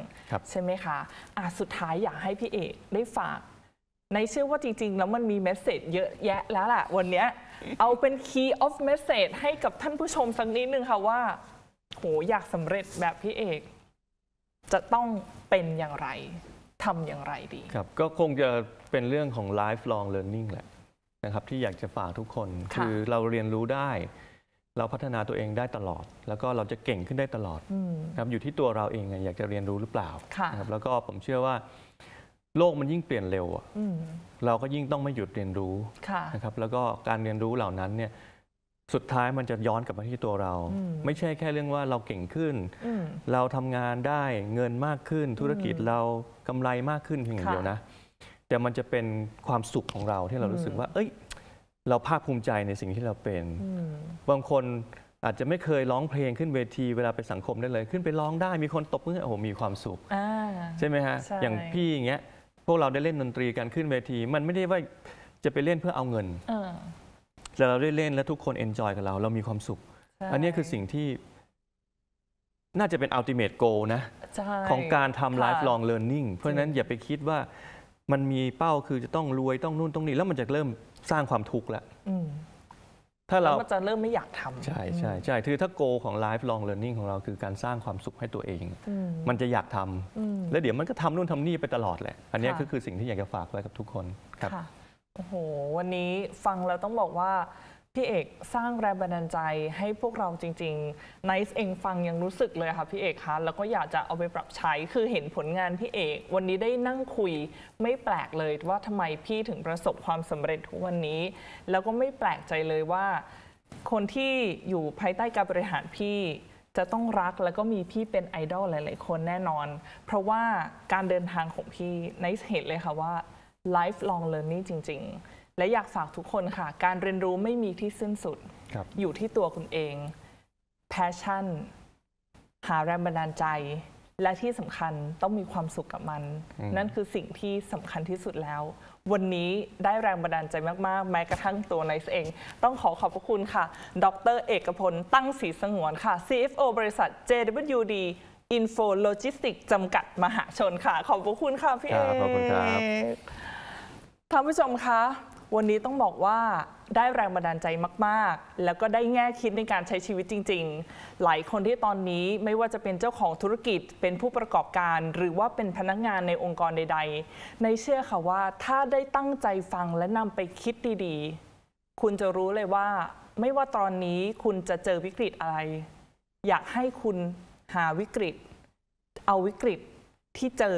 ใช่ไหมคะอะสุดท้ายอยากให้พี่เอก ได้ฝาก ในเชื่อว่าจริงๆแล้วมันมีเมสเซจเยอะแยะแล้วล่ะ วันนี้เอาเป็น Key of Message ให้กับท่านผู้ชมสักนิดนึงค่ะว่า โหอยากสำเร็จแบบพี่เอกจะต้องเป็นอย่างไร ทำอย่างไรดีครับก็คงจะเป็นเรื่องของ lifelong learning แหละนะครับที่อยากจะฝากทุกคน คือเราเรียนรู้ได้ เราพัฒนาตัวเองได้ตลอด แล้วก็เราจะเก่งขึ้นได้ตลอดครับอยู่ที่ตัวเราเองอยากจะเรียนรู้หรือเปล่าครับแล้วก็ผมเชื่อว่าโลกมันยิ่งเปลี่ยนเร็ว เราก็ยิ่งต้องไม่หยุดเรียนรู้นะครับแล้วก็การเรียนรู้เหล่านั้นเนี่ยสุดท้ายมันจะย้อนกลับมาที่ตัวเรา ไม่ใช่แค่เรื่องว่าเราเก่งขึ้น เราทำงานได้เงินมากขึ้น ธุรกิจเรากำไรมากขึ้นเพียงอย่างเดียวนะแต่มันจะเป็นความสุขของเราที่เรารู้สึกว่า เอ้ยเราภาคภูมิใจในสิ่งที่เราเป็นบางคนอาจจะไม่เคยร้องเพลงขึ้นเวทีเวลาไปสังคมได้เลย ขึ้นไปร้องได้มีคนตบมือโอ้โหมีความสุขใช่ไหมฮะอย่างพี่อย่างเงี้ยพวกเราได้เล่นดนตรีกันขึ้นเวทีมันไม่ได้ว่าจะไปเล่นเพื่อเอาเงินแล้วเราได้เล่นและทุกคนเอนจอยกับเราเรามีความสุข อันนี้คือสิ่งที่น่าจะเป็นอัลติเมทโกนะ ของการทำไลฟ์ลองเรียนรู้เพราะนั้นอย่าไปคิดว่ามันมีเป้าคือจะต้องรวยต้องนู่นต้องนี่แล้วมันจะเริ่มสร้างความทุกข์ละถ้าเราจะเริ่มไม่อยากทำใช่ใช่ใช่คือถ้าโกของไลฟ์ลองเรียนรู้ของเราคือการสร้างความสุขให้ตัวเอง มันจะอยากทำแล้วเดี๋ยวมันก็ทำนู่นทำนี่ไปตลอดแหละ อันนี้ก็คือสิ่งที่อยากจะฝากไว้กับทุกคนครับโอ้โห วันนี้ฟังแล้วต้องบอกว่า พี่เอกสร้างแรงบันดาลใจให้พวกเราจริงๆไนซ์เองฟังยังรู้สึกเลยค่ะพี่เอกคะ แล้วก็อยากจะเอาไปปรับใช้คือเห็นผลงานพี่เอก วันนี้ได้นั่งคุยไม่แปลกเลยว่าทำไมพี่ถึงประสบความสำเร็จทุกวันนี้ แล้วก็ไม่แปลกใจเลยว่า คนที่อยู่ภายใต้การบริหารพี่จะต้องรักแล้วก็มีพี่เป็นไอดอลหลาย ๆ คนแน่นอน เพราะว่าการเดินทางของพี่ไนซ์เห็นเลยค่ะว่า lifelong learning จริง ๆ และอยากฝากทุกคนค่ะ การเรียนรู้ไม่มีที่สิ้นสุด อยู่ที่ตัวคุณเอง passion หาแรงบันดาลใจ และที่สำคัญต้องมีความสุขกับมัน นั่นคือสิ่งที่สำคัญที่สุดแล้ว วันนี้ได้แรงบันดาลใจมากๆ แม้กระทั่งตัวไนซ์เอง ต้องขอขอบพระคุณค่ะ ดร เอกพลตั้งศรีสงวน ค่ะ CFO บริษัท JWD Info Logistics จำกัดมหาชน ค่ะ ขอบพระคุณค่ะพี่เอกขอบคุณครับท่านผู้ชมคะ วันนี้ต้องบอกว่าได้แรงบันดาลใจมาก ๆ แล้วก็ได้แง่คิดในการใช้ชีวิตจริง ๆ หลายคนที่ตอนนี้ไม่ว่าจะเป็นเจ้าของธุรกิจ เป็นผู้ประกอบการ หรือว่าเป็นพนักงานในองค์กรใด ๆ ในเชื่อค่ะว่าถ้าได้ตั้งใจฟังและนำไปคิดดีๆ คุณจะรู้เลยว่าไม่ว่าตอนนี้คุณจะเจอวิกฤตอะไร อยากให้คุณหาวิกฤต เอาวิกฤตที่เจอ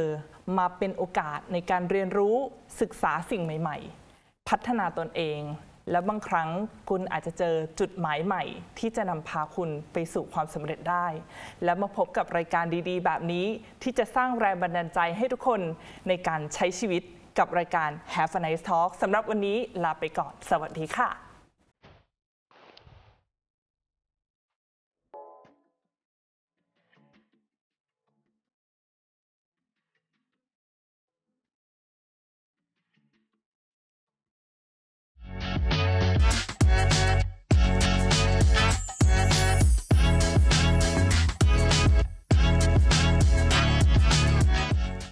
มาเป็นโอกาสในการเรียนรู้ศึกษาสิ่งใหม่ๆ พัฒนาตนเองและบางครั้งคุณอาจจะเจอจุดหมายใหม่ ที่จะนำพาคุณไปสู่ความสำเร็จได้ และมาพบกับรายการดีๆ แบบนี้ ที่จะสร้างแรงบันดาลใจให้ทุกคนในการใช้ชีวิตกับรายการ Have a Nice Talk สำหรับวันนี้ลาไปก่อน สวัสดีค่ะ